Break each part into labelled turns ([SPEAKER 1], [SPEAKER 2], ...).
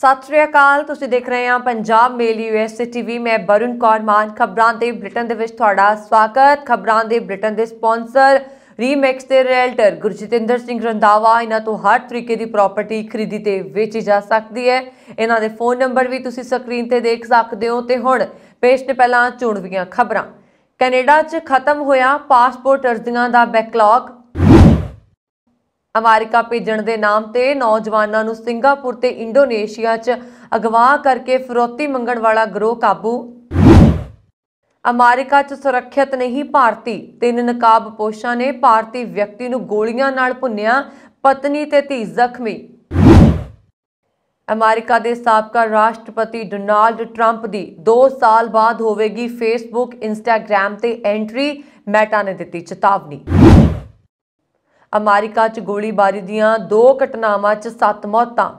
[SPEAKER 1] ਸਤਿ ਸ਼੍ਰੀ ਅਕਾਲ ਤੁਸੀਂ ਦੇਖ ਰਹੇ ਹੋ ਪੰਜਾਬ ਮੇਲ ਯੂਐਸਏ ਟੀਵੀ ਮੈਂ ਬਰੁਨ ਕੌਰ ਮਾਨ ਖਬਰਾਂ ਦੇ ਬ੍ਰਿਟਨ ਦੇ ਵਿੱਚ ਤੁਹਾਡਾ ਸਵਾਗਤ ਖਬਰਾਂ ਦੇ ਬ੍ਰਿਟਨ ਦੇ ਸਪான்ਸਰ ਰੀਮੈਕਸ ਦੇ ਰੈਲਟਰ ਗੁਰਜਿੰਦਰ ਸਿੰਘ ਰੰਦਾਵਾ ਇਹਨਾਂ ਤੋਂ ਹਰ ਤਰੀਕੇ ਦੀ ਪ੍ਰਾਪਰਟੀ ਖਰੀਦੀ ਤੇ ਵੇਚੀ ਜਾ ਸਕਦੀ ਹੈ ਇਹਨਾਂ ਦੇ ਫੋਨ ਨੰਬਰ ਵੀ ਤੁਸੀਂ ਸਕਰੀਨ ਤੇ ਦੇਖ ਸਕਦੇ ਹੋ ਤੇ ਹੁਣ ਪੇਸ਼ ਤੇ ਪਹਿਲਾਂ ਚੁਣਵੀਆਂ ਖਬਰਾਂ ਕੈਨੇਡਾ 'ਚ ਖਤਮ ਹੋਇਆ ਪਾਸਪੋਰਟ ਅਰਜ਼ੀਆਂ ਦਾ ਬੈਕਲੌਗ ਅਮਰੀਕਾ ਭੇਜਣ ਦੇ ਨਾਮ ਤੇ ਨੌਜਵਾਨਾਂ ਨੂੰ ਸਿੰਗਾਪੁਰ ਤੇ ਇੰਡੋਨੇਸ਼ੀਆ 'ਚ ਅਗਵਾ ਕਰਕੇ ਫਿਰੌਤੀ ਮੰਗਣ ਵਾਲਾ ਗਰੋਹ ਕਾਬੂ ਅਮਰੀਕਾ 'ਚ ਸੁਰੱਖਿਅਤ ਨਹੀਂ ਭਾਰਤੀ ਤਿੰਨ ਨਕਾਬਪੋਸ਼ਾਂ ਨੇ ਭਾਰਤੀ ਵਿਅਕਤੀ ਨੂੰ ਗੋਲੀਆਂ ਨਾਲ ਭੁੰਨਿਆ ਪਤਨੀ ਤੇ ਧੀ ਜ਼ਖਮੀ ਅਮਰੀਕਾ ਦੇ ਸਾਬਕਾ ਰਾਸ਼ਟਰਪਤੀ ਡੋਨਾਲਡ ਟਰੰਪ ਦੀ 2 ਸਾਲ ਬਾਅਦ ਹੋਵੇਗੀ ਫੇਸਬੁੱਕ ਇੰਸਟਾਗ੍ਰam ਤੇ ਐਂਟਰੀ ਮੈਟਾ ਨੇ ਦਿੱਤੀ ਚੇਤਾਵਨੀ ਅਮਰੀਕਾ 'ਚ ਗੋਲੀਬਾਰੀ ਦੀਆਂ ਦੋ ਘਟਨਾਵਾਂ 'ਚ 7 ਮੌਤਾਂ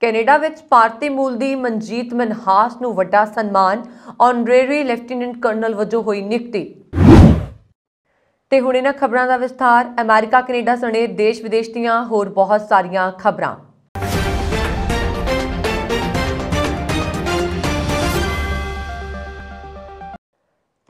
[SPEAKER 1] ਕੈਨੇਡਾ ਵਿੱਚ ਭਾਰਤੀ ਮੂਲ ਦੀ ਮਨਜੀਤ ਮਨਹਾਸ ਨੂੰ ਵੱਡਾ ਸਨਮਾਨ ਆਨਰੇਰੀ ਲੈਫਟੀਨੈਂਟ ਕਰਨਲ ਵਜੋਂ ਹੋਈ ਨਿਯੁਕਤੀ ਤੇ ਹੁਣ ਇਹਨਾਂ ਖਬਰਾਂ ਦਾ ਵਿਸਥਾਰ ਅਮਰੀਕਾ ਕੈਨੇਡਾ ਸਣੇ ਦੇਸ਼ ਵਿਦੇਸ਼ ਦੀਆਂ ਹੋਰ ਬਹੁਤ ਸਾਰੀਆਂ ਖਬਰਾਂ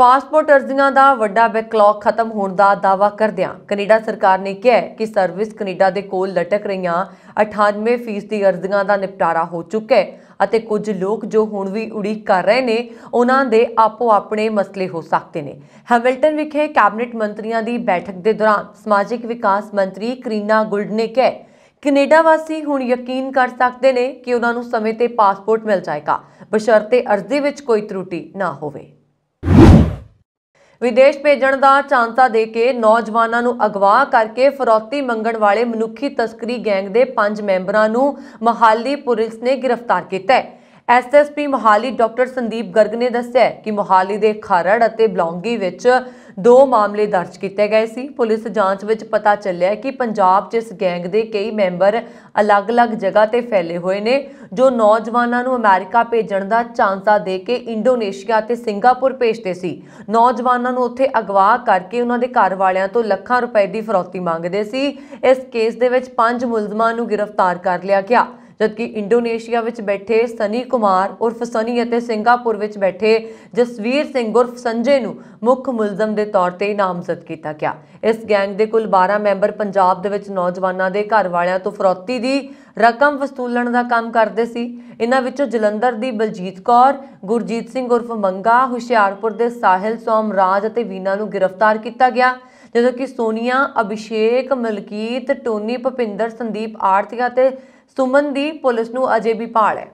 [SPEAKER 1] ਪਾਸਪੋਰਟ ਅਰਜ਼ੀਆਂ ਦਾ ਵੱਡਾ ਬੈਕਲੌਗ ਖਤਮ ਹੋਣ ਦਾ ਦਾਵਾ ਕਰਦਿਆਂ ਕੈਨੇਡਾ ਸਰਕਾਰ ਨੇ ਕਿਹਾ ਕਿ ਸਰਵਿਸ ਕੈਨੇਡਾ ਦੇ ਕੋਲ ਲਟਕ ਰਹੀਆਂ 98% ਦੀ ਅਰਜ਼ੀਆਂ ਦਾ ਨਿਪਟਾਰਾ ਹੋ ਚੁੱਕਾ ਹੈ ਅਤੇ ਕੁਝ ਲੋਕ ਜੋ ਹੁਣ ਵੀ ਉਡੀਕ ਕਰ ਰਹੇ ਨੇ ਉਹਨਾਂ ਦੇ ਆਪੋ ਆਪਣੇ ਮਸਲੇ ਹੋ ਸਕਦੇ ਨੇ ਹੈਮਿਲਟਨ ਵਿਖੇ ਕੈਬਨਿਟ ਮੰਤਰੀਆਂ ਦੀ ਬੈਠਕ ਦੇ ਦੌਰਾਨ ਸਮਾਜਿਕ ਵਿਕਾਸ ਮੰਤਰੀ ਕਰੀਨਾ ਗੁਲਡ ਨੇ ਕਿਹਾ ਕੈਨੇਡਾ ਵਾਸੀ ਹੁਣ ਯਕੀਨ ਕਰ ਸਕਦੇ ਨੇ ਕਿ ਉਹਨਾਂ ਨੂੰ ਸਮੇਂ ਤੇ ਪਾਸਪੋਰਟ ਮਿਲ ਜਾਏਗਾ ਬਸ਼ਰਤੇ ਅਰਜ਼ੀ ਵਿੱਚ ਕੋਈ ਤਰੁੱਟੀ ਨਾ ਹੋਵੇ ਵਿਦੇਸ਼ ਭੇਜਣ ਦਾ ਚਾਂਸਾ ਦੇ ਕੇ ਨੌਜਵਾਨਾਂ ਨੂੰ ਅਗਵਾ ਕਰਕੇ ਫਰੌਤੀ ਮੰਗਣ ਵਾਲੇ ਮਨੁੱਖੀ ਤਸਕਰੀ ਗੈਂਗ ਦੇ ਪੰਜ ਮੈਂਬਰਾਂ ਨੂੰ ਮਹਾਲੀ ਪੁਲਿਸ ਨੇ ਗ੍ਰਿਫਤਾਰ ਕੀਤਾ ਹੈ ਐਸਐਸਪੀ ਮਹਾਲੀ ਡਾਕਟਰ ਸੰਦੀਪ ਗਰਗ ਨੇ ਦੱਸਿਆ ਕਿ ਮਹਾਲੀ ਦੇ ਖਾਰੜ ਅਤੇ ਬਲੌਂਗੀ ਵਿੱਚ ਦੋ ਮਾਮਲੇ ਦਰਜ ਕੀਤੇ ਗਏ ਸੀ ਪੁਲਿਸ ਜਾਂਚ ਵਿੱਚ ਪਤਾ ਚੱਲਿਆ ਕਿ ਪੰਜਾਬ 'ਚ ਇਸ ਗੈਂਗ ਦੇ ਕਈ ਮੈਂਬਰ ਅਲੱਗ-ਅਲੱਗ ਜਗ੍ਹਾ ਤੇ ਫੈਲੇ ਹੋਏ ਨੇ ਜੋ ਨੌਜਵਾਨਾਂ ਨੂੰ ਅਮਰੀਕਾ ਭੇਜਣ ਦਾ ਚਾਂਸਾ ਦੇ ਕੇ ਇੰਡੋਨੇਸ਼ੀਆ ਤੇ ਸਿੰਗਾਪੁਰ ਭੇਜਦੇ ਸੀ ਨੌਜਵਾਨਾਂ ਨੂੰ ਉੱਥੇ ਅਗਵਾ ਕਰਕੇ ਉਹਨਾਂ ਦੇ ਘਰ ਵਾਲਿਆਂ ਤੋਂ ਲੱਖਾਂ ਰੁਪਏ ਦੀ ਫਰੌਤੀ ਮੰਗਦੇ ਸੀ ਇਸ ਕੇਸ ਦੇ ਵਿੱਚ ਪੰਜ ਮੁਲਜ਼ਮਾਂ ਨੂੰ ਗ੍ਰਿਫਤਾਰ ਕਰ ਲਿਆ ਗਿਆ ਜਦਕਿ ਇੰਡੋਨੇਸ਼ੀਆ ਵਿੱਚ ਬੈਠੇ ਸਨੀ ਕੁਮਾਰ ਉਰਫ ਸਨੀ ਅਤੇ ਸਿੰਗਾਪੁਰ ਵਿੱਚ ਬੈਠੇ ਜਸਵੀਰ ਸਿੰਘ ਉਰਫ ਸੰਜੇ ਨੂੰ ਮੁੱਖ ਮੁਲਜ਼ਮ ਦੇ ਤੌਰ ਤੇ ਨਾਮਜ਼ਦ ਕੀਤਾ ਗਿਆ ਇਸ ਗੈਂਗ ਦੇ ਕੁੱਲ 12 ਮੈਂਬਰ ਪੰਜਾਬ ਦੇ ਵਿੱਚ ਨੌਜਵਾਨਾਂ ਦੇ ਘਰ ਵਾਲਿਆਂ ਤੋਂ ਫਰੋਤੀ ਦੀ ਰਕਮ ਵਸੂਲਣ ਦਾ ਕੰਮ ਕਰਦੇ ਸੀ ਇਹਨਾਂ ਵਿੱਚੋਂ ਜਲੰਧਰ ਦੀ ਬਲਜੀਤ ਕੌਰ ਗੁਰਜੀਤ ਸਿੰਘ ਉਰਫ ਮੰਗਾ ਹੁਸ਼ਿਆਰਪੁਰ ਦੇ ਸਾਹਿਲ ਸੋਮਰਾਜ ਅਤੇ ਵੀਨਾ ਨੂੰ ਗ੍ਰਿਫਤਾਰ ਕੀਤਾ ਗਿਆ ਜਦੋਂ ਕਿ ਸੋਨੀਆ ਅਭਿਸ਼ੇਕ ਮਲਕੀਤ ਟੋਨੀ ਭਪਿੰਦਰ ਸੰਦੀਪ ਆਰਤੀਆ ਤੇ ਸੁਮਨ ਦੀ ਪੁਲਿਸ ਨੂੰ ਅਜੇ ਵੀ ਭਾਲ ਹੈ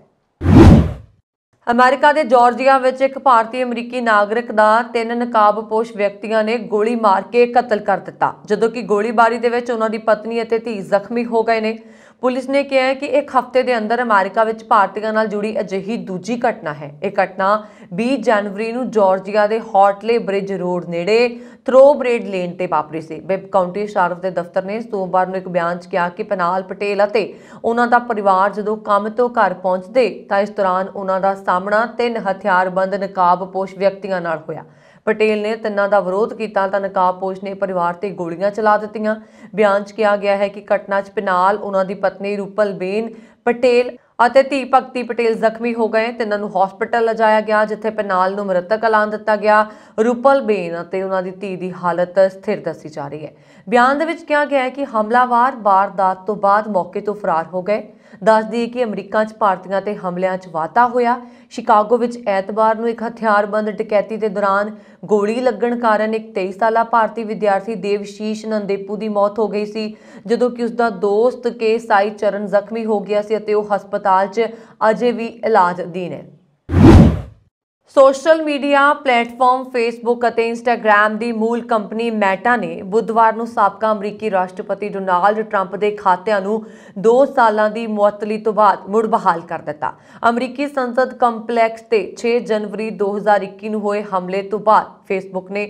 [SPEAKER 1] ਅਮਰੀਕਾ ਦੇ ਜਾਰਜੀਆ ਵਿੱਚ ਇੱਕ ਭਾਰਤੀ ਅਮਰੀਕੀ ਨਾਗਰਿਕ ਦਾ ਤਿੰਨ ਨਕਾਬਪੋਸ਼ ਵਿਅਕਤੀਆਂ ਨੇ ਗੋਲੀ ਮਾਰ ਕੇ ਕਤਲ ਕਰ ਦਿੱਤਾ ਜਦੋਂ ਕਿ ਗੋਲੀਬਾਰੀ ਦੇ ਵਿੱਚ ਉਹਨਾਂ ਦੀ ਪਤਨੀ ਅਤੇ ਧੀ ਜ਼ਖਮੀ ਹੋ ਗਏ ਨੇ ਪੁਲਿਸ ਨੇ ਕਿਹਾ ਹੈ ਕਿ ਇੱਕ ਹਫ਼ਤੇ ਦੇ ਅੰਦਰ ਅਮਰੀਕਾ ਵਿੱਚ ਭਾਰਤੀਆਂ ਨਾਲ ਜੁੜੀ ਅਜਿਹੀ ਦੂਜੀ ਘਟਨਾ ਹੈ ਇਹ ਘਟਨਾ 20 ਜਨਵਰੀ ਨੂੰ ਜਾਰਜੀਆ ਦੇ ਹੌਟਲੇ ਬ੍ਰਿਜ ਰੋਡ ਨੇੜੇ ਥਰੋਬ੍ਰੇਡ ਲੇਨ ਤੇ ਵਾਪਰੀ ਸੀ ਵੈਬ ਕਾਉਂਟੀ ਸ਼ਾਰਫ ਦੇ ਦਫ਼ਤਰ ਨੇ ਸੋਮਵਾਰ ਨੂੰ ਇੱਕ ਬਿਆਨ 'ਚ ਕਿਹਾ ਕਿ ਪਨਾਲ ਪਟੇਲ ਅਤੇ ਉਹਨਾਂ ਦਾ ਪਰਿਵਾਰ ਜਦੋਂ ਕੰਮ ਤੋਂ ਘਰ ਪਹੁੰਚਦੇ ਤਾਂ ਇਸ ਦੌਰਾਨ ਉਹਨਾਂ ਦਾ ਸਾਹਮਣਾ ਤਿੰਨ ਹਥਿਆਰਬੰਦ ਨਕਾਬਪੋਸ਼ ਵਿਅਕਤੀਆਂ ਨਾਲ ਹੋਇਆ ਪਟੇਲ ਨੇ ਤਿੰਨਾਂ ਦਾ ਵਿਰੋਧ ਕੀਤਾ ਤਾਂ ਨਕਾਬਪੋਸ਼ ਨੇ ਪਰਿਵਾਰ ਤੇ ਗੋਲੀਆਂ ਚਲਾ ਦਿੱਤੀਆਂ ਬਿਆਨ 'ਚ ਕਿਹਾ ਗਿਆ ਹੈ ਕਿ ਘਟਨਾ 'ਚ ਪਿਨਾਲ ਉਹਨਾਂ ਦੀ ਪਤਨੀ ਰੂਪਲ ਬੇਨ ਪਟੇਲ ਅਤੇ ਧੀ ਭਗਤੀ ਪਟੇਲ ਜ਼ਖਮੀ ਹੋ ਗਏ ਤਿੰਨਾਂ ਨੂੰ ਹਸਪੀਟਲ ਲਿਜਾਇਆ ਗਿਆ ਜਿੱਥੇ ਪਿਨਾਲ ਨੂੰ ਮ੍ਰਿਤਕ ਐਲਾਨ ਦਿੱਤਾ ਗਿਆ ਰੂਪਲ ਬੇਨ ਅਤੇ ਉਹਨਾਂ ਦੀ ਧੀ ਦੀ ਹਾਲਤ ਸਥਿਰ ਦੱਸੀ ਜਾ ਰਹੀ ਹੈ ਬਿਆਨ ਦੇ ਵਿੱਚ ਕਿਹਾ ਗਿਆ ਹੈ ਕਿ ਹਮਲਾਵਾਰ ਬਾਰਦਾਤ ਤੋਂ ਬਾਅਦ ਮੌਕੇ ਤੋਂ ਫਰਾਰ ਹੋ ਗਏ ਦੱਸਦੀ ਹੈ ਕਿ ਅਮਰੀਕਾ 'ਚ ਭਾਰਤੀਆਂ ਤੇ ਹਮਲਿਆਂ 'ਚ ਵਾਤਾ ਹੋਇਆ ਸ਼ਿਕਾਗੋ ਵਿੱਚ ਐਤਵਾਰ ਨੂੰ ਇੱਕ ਹਥਿਆਰਬੰਦ ਡਕੈਤੀ ਦੇ ਦੌਰਾਨ ਗੋਲੀ ਲੱਗਣ ਕਾਰਨ ਇੱਕ 23 ਸਾਲਾ ਭਾਰਤੀ ਵਿਦਿਆਰਥੀ ਦੇਵਸ਼ੀਸ਼ ਨੰਦੇਪੂ ਦੀ ਮੌਤ ਹੋ ਗਈ ਸੀ ਜਦੋਂ ਕਿ ਉਸ ਦਾ ਦੋਸਤ ਕੇ ਸਾਈ ਚਰਨ ਜ਼ਖਮੀ ਹੋ ਗਿਆ ਸੀ ਅਤੇ ਉਹ ਹਸਪਤਾਲ 'ਚ ਅਜੇ ਵੀ ਇਲਾਜ ਅਧੀਨ ਹੈ ਸੋਸ਼ਲ ਮੀਡੀਆ ਪਲੇਟਫਾਰਮ ਫੇਸਬੁੱਕ ਅਤੇ ਇੰਸਟਾਗ੍ਰam ਦੀ ਮੂਲ ਕੰਪਨੀ ਮੈਟਾ ਨੇ ਬੁੱਧਵਾਰ ਨੂੰ ਸਾਬਕਾ ਅਮਰੀਕੀ ਰਾਸ਼ਟਰਪਤੀ ਡੋਨਾਲਡ ਟਰੰਪ ਦੇ ਖਾਤਿਆਂ ਨੂੰ 2 ਸਾਲਾਂ ਦੀ ਮੁਅੱਤਲੀ ਤੋਂ ਬਾਅਦ ਮੁੜ ਬਹਾਲ ਕਰ ਦਿੱਤਾ ਅਮਰੀਕੀ ਸੰਸਦ ਕੰਪਲੈਕਸ ਤੇ 6 ਜਨਵਰੀ 2021 ਨੂੰ ਹੋਏ ਹਮਲੇ ਤੋਂ ਬਾਅਦ ਫੇਸਬੁੱਕ ਨੇ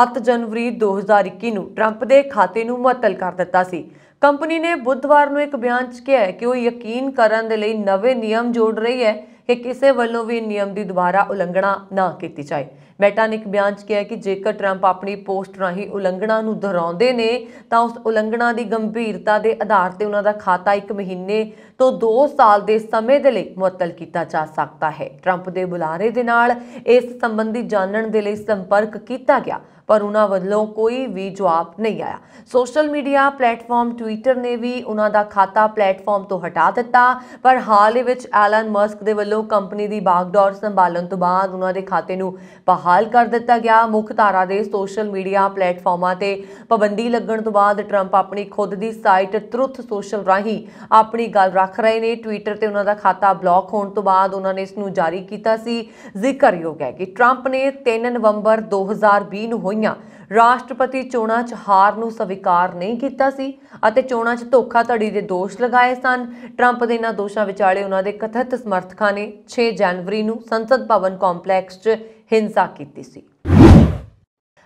[SPEAKER 1] 7 ਜਨਵਰੀ 2021 ਨੂੰ ਟਰੰਪ ਦੇ ਖਾਤੇ ਨੂੰ ਮੁਅੱਤਲ ਕਰ ਦਿੱਤਾ ਸੀ ਕੰਪਨੀ ਨੇ ਬੁੱਧਵਾਰ ਨੂੰ ਇੱਕ ਬਿਆਨ 'ਚ ਕਿਹਾ ਕਿ ਉਹ ਯਕੀਨ ਕਰਨ ਦੇ ਲਈ ਨਵੇਂ ਨਿਯਮ ਜੋੜ ਰਹੀ ਹੈ ਕਿ ਕਿਸੇ ਵੱਲੋਂ ਵੀ ਨਿਯਮ ਦੀ ਦੁਬਾਰਾ ਉਲੰਘਣਾ ਨਾ ਕੀਤੀ ਜਾਏ ਮੈਟਾ ਨੇ ਇੱਕ ਬਿਆਨ 'ਚ ਕਿਹਾ ਕਿ ਜੇਕਰ ਟਰੰਪ ਆਪਣੀ ਪੋਸਟ ਰਾਹੀਂ ਉਲੰਘਣਾ ਨੂੰ ਦੁਹਰਾਉਂਦੇ ਨੇ ਤਾਂ ਉਸ ਉਲੰਘਣਾ ਦੀ ਗੰਭੀਰਤਾ ਦੇ ਆਧਾਰ ਤੇ ਉਹਨਾਂ ਦਾ ਖਾਤਾ 1 ਮਹੀਨੇ ਤੋਂ 2 ਸਾਲ ਦੇ ਸਮੇਂ ਦੇ ਲਈ ਮੁਅੱਤਲ ਕੀਤਾ ਜਾ ਸਕਦਾ ਹੈ ਟਰੰਪ ਦੇ ਬੁਲਾਰੇ ਦੇ ਨਾਲ ਇਸ ਸੰਬੰਧੀ ਜਾਣਨ ਦੇ ਲਈ ਸੰਪਰਕ ਕੀਤਾ ਗਿਆ ਪਰ ਉਹਨਾਂ ਵੱਲੋਂ ਕੋਈ ਵੀ ਜਵਾਬ ਨਹੀਂ ਆਇਆ ਸੋਸ਼ਲ ਮੀਡੀਆ ਪਲੇਟਫਾਰਮ ਟਵਿੱਟਰ ਨੇ ਵੀ ਉਹਨਾਂ ਦਾ ਖਾਤਾ ਪਲੇਟਫਾਰਮ ਤੋਂ ਹਟਾ ਦਿੱਤਾ ਪਰ ਹਾਲ ਹੀ ਵਿੱਚ ਐਲਨ ਮਸਕ ਦੇ ਵੱਲੋਂ ਕੰਪਨੀ ਦੀ ਬਾਗਡੋਰ ਸੰਭਾਲਣ ਤੋਂ ਬਾਅਦ ਉਹਨਾਂ ਦੇ ਖਾਤੇ ਨੂੰ ਬਹਾਲ ਕਰ ਦਿੱਤਾ ਗਿਆ ਮੁੱਖ ਧਾਰਾ ਦੇ ਸੋਸ਼ਲ ਮੀਡੀਆ ਪਲੇਟਫਾਰਮਾਂ ਤੇ ਪਾਬੰਦੀ ਲੱਗਣ ਤੋਂ ਬਾਅਦ ਟਰੰਪ ਆਪਣੀ ਖੁਦ ਦੀ ਸਾਈਟ ਤਰੁੱਥ ਸੋਸ਼ਲ ਰਾਹੀਂ ਆਪਣੀ ਗੱਲ ਰੱਖ ਰਹੇ ਨੇ ਟਵਿੱਟਰ ਤੇ ਉਹਨਾਂ ਦਾ ਖਾਤਾ ਬਲੌਕ ਹੋਣ ਤੋਂ ਬਾਅਦ ਉਹਨਾਂ ਨੇ ਇਸ ਨੂੰ ਜਾਰੀ ਕੀਤਾ ਸੀ ਜ਼ਿਕਰਯੋਗ ਹੈ ਕਿ ਟਰੰਪ ਨੇ 3 ਨਵੰਬਰ 2020 ਨੂੰ ਹੋਈ ਹੋਈਆਂ ਰਾਸ਼ਟਰਪਤੀ ਚੋਣਾਂ 'ਚ ਹਾਰ ਨੂੰ ਸਵੀਕਾਰ ਨਹੀਂ ਕੀਤਾ ਸੀ ਅਤੇ ਚੋਣਾਂ 'ਚ ਧੋਖਾਧੜੀ ਦੇ ਦੋਸ਼ ਲਗਾਏ ਸਨ 트럼ਪ ਦੇ ਇਹਨਾਂ ਦੋਸ਼ਾਂ ਵਿਚਾਲੇ ਉਹਨਾਂ ਦੇ ਕਥਿਤ ਸਮਰਥਕਾਂ ਨੇ 6 ਜਨਵਰੀ ਨੂੰ ਸੰਸਦ ਭਵਨ ਕੰਪਲੈਕਸ 'ਚ ਹਿੰਸਾ ਕੀਤੀ ਸੀ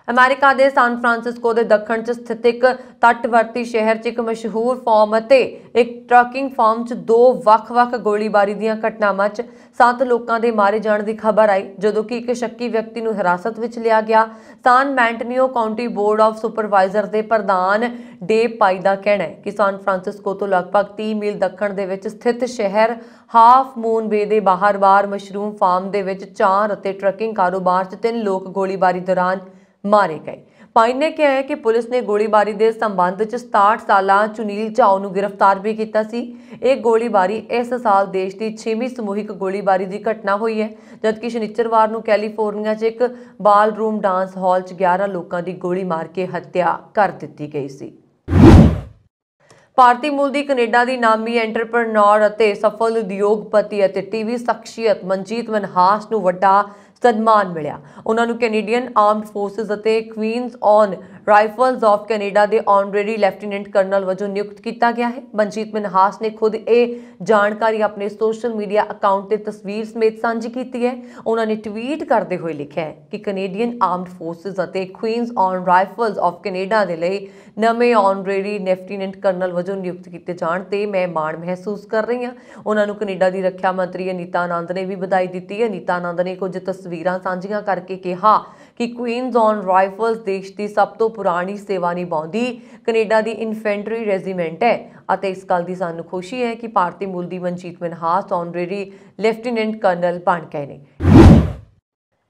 [SPEAKER 1] ਅਮਰੀਕਾ ਦੇ ਸਾਨ ਫਰਾਂਸਿਸਕੋ ਦੇ ਦੱਖਣ 'ਚ ਸਥਿਤ ਇੱਕ ਤੱਟਵਰਤੀ ਸ਼ਹਿਰ 'ਚ ਇੱਕ ਮਸ਼ਹੂਰ ਫਾਰਮ ਅਤੇ ਇੱਕ ਟਰਕਿੰਗ ਫਾਰਮ 'ਚ ਦੋ ਵੱਖ-ਵੱਖ ਗੋਲੀਬਾਰੀ ਦੀਆਂ ਘਟਨਾਵਾਂ 'ਚ 7 ਲੋਕਾਂ ਦੇ ਮਾਰੇ ਜਾਣ ਦੀ ਖਬਰ ਆਈ ਜਦੋਂ ਕਿ ਇੱਕ ਸ਼ੱਕੀ ਵਿਅਕਤੀ ਨੂੰ ਹਿਰਾਸਤ ਵਿੱਚ ਲਿਆ ਗਿਆ San Mateo County Board of Supervisor ਦੇ ਪ੍ਰਧਾਨ ਡੇ ਪਾਈ ਦਾ ਕਹਿਣਾ ਹੈ ਕਿ ਸਾਨ ਫਰਾਂਸਿਸਕੋ ਤੋਂ ਲਗਭਗ 30 ਮੀਲ ਦੱਖਣ ਦੇ ਵਿੱਚ ਸਥਿਤ ਸ਼ਹਿਰ ਹਾਫ ਮੂਨ ਬੇ ਦੇ ਬਾਹਰ ਬਾਰ ਮਸ਼ਰੂਮ ਫਾਰਮ ਦੇ ਵਿੱਚ ਚਾਰ ਅਤੇ ਟਰਕਿੰਗ ਕਾਰੋਬਾਰ 'ਚ ਤਿੰਨ ਲੋਕ ਗੋਲੀਬਾਰੀ ਦੌਰਾਨ ਮਾਰੇ ਗਏ ਪਾਈਨ ਨੇ ਕਿਹਾ ਹੈ ਕਿ ਪੁਲਿਸ ਨੇ ਗੋਲੀਬਾਰੀ ਦੇ ਸੰਬੰਧ ਵਿੱਚ 67 ਸਾਲਾਂ ਚੁਨੀਲ ਚਾਉ ਨੂੰ ਗ੍ਰਿਫਤਾਰ ਵੀ ਕੀਤਾ ਸੀ ਇਹ ਗੋਲੀਬਾਰੀ ਇਸ ਸਾਲ ਦੇਸ਼ ਦੀ 6ਵੀਂ ਸਮੂਹਿਕ ਗੋਲੀਬਾਰੀ ਦੀ ਘਟਨਾ ਹੋਈ ਹੈ ਜਦਕਿ ਸ਼ਨੀਚਰਵਾਰ ਨੂੰ ਕੈਲੀਫੋਰਨੀਆ 'ਚ ਇੱਕ ਬਾਲ ਰੂਮ ਡਾਂਸ ਹਾਲ 'ਚ 11 ਲੋਕਾਂ ਦੀ ਗੋਲੀ ਮਾਰ ਕੇ ਹੱਤਿਆ ਕਰ ਦਿੱਤੀ ਗਈ ਸੀ ਭਾਰਤੀ ਮੂਲ ਦੀ ਕੈਨੇਡਾ ਦੀ ਨਾਮੀ ਐਂਟਰਪ੍ਰੈਨਰ ਅਤੇ ਸਫਲ ਉਦਯੋਗਪਤੀ ਅਤੇ ਟੀਵੀ ਸ਼ਖਸੀਅਤ ਮਨਜੀਤ ਮਨਹਾਸ ਨੂੰ ਵੱਡਾ ਸਨਮਾਨ ਮਿਲਿਆ ਉਹਨਾਂ ਨੂੰ ਕੈਨੇਡੀਅਨ ਆਰਮਡ ਫੋਰਸਸ ਅਤੇ Queen's Own Rifles of Canada ਦੇ ਆਨਰੇਰੀ ਲੈਫਟੀਨੈਂਟ ਕਰਨਲ ਵਜੋਂ ਨਿਯੁਕਤ ਕੀਤਾ ਗਿਆ ਹੈ ਬੰਜੀਤ ਮਨਹਾਸ ਨੇ ਖੁਦ ਇਹ ਜਾਣਕਾਰੀ ਆਪਣੇ ਸੋਸ਼ਲ ਮੀਡੀਆ ਅਕਾਊਂਟ ਤੇ ਤਸਵੀਰ ਸਮੇਤ ਸਾਂਝੀ ਕੀਤੀ ਹੈ ਉਹਨਾਂ ਨੇ ਟਵੀਟ ਕਰਦੇ ਹੋਏ ਲਿਖਿਆ ਹੈ ਕਿ ਕੈਨੇਡੀਅਨ ਆਰਮਡ ਫੋਰਸਸ ਅਤੇ Queen's Own Rifles of Canada ਦੇ ਲਈ ਨਵੇਂ ਆਨਰੇਰੀ ਲੈਫਟੀਨੈਂਟ ਕਰਨਲ ਵਜੋਂ ਨਿਯੁਕਤ ਕੀਤੇ ਜਾਣ ਤੇ ਮੈਂ ਮਾਣ ਮਹਿਸੂਸ ਕਰ ਰਹੀ ਹਾਂ ਉਹਨਾਂ ਨੂੰ ਕੈਨੇਡਾ ਦੀ ਰੱਖਿਆ ਮੰਤਰੀ ਅਨੀਤਾ ਆਨੰਦ ਨੇ ਵੀ ਵਧਾਈ ਦਿੱਤੀ ਹੈ ਅਨੀਤਾ ਆਨੰਦ ਨੇ ਕੁਝ ਤਸਵੀਰਾਂ ਸਾਂਝੀਆਂ ਕਰਕੇ ਕਿਹਾ ਕਿ ਕੁਇਨਜ਼ ਔਨ ਰਾਈਫਲਸ ਦੇਸ਼ ਦੀ ਸਭ ਤੋਂ ਪੁਰਾਣੀ ਸੇਵਾ ਨਿਭਾਉਂਦੀ ਕੈਨੇਡਾ ਦੀ ਇਨਫੈਂਟਰੀ ਰੈਜੀਮੈਂਟ ਹੈ ਅਤੇ ਇਸ ਗੱਲ ਦੀ ਸਾਨੂੰ ਖੁਸ਼ੀ ਹੈ ਕਿ ਭਾਰਤੀ ਮੂਲ ਦੀ Manjeet Manhas honorary lieutenant colonel ਬਣ ਗਏ ਨੇ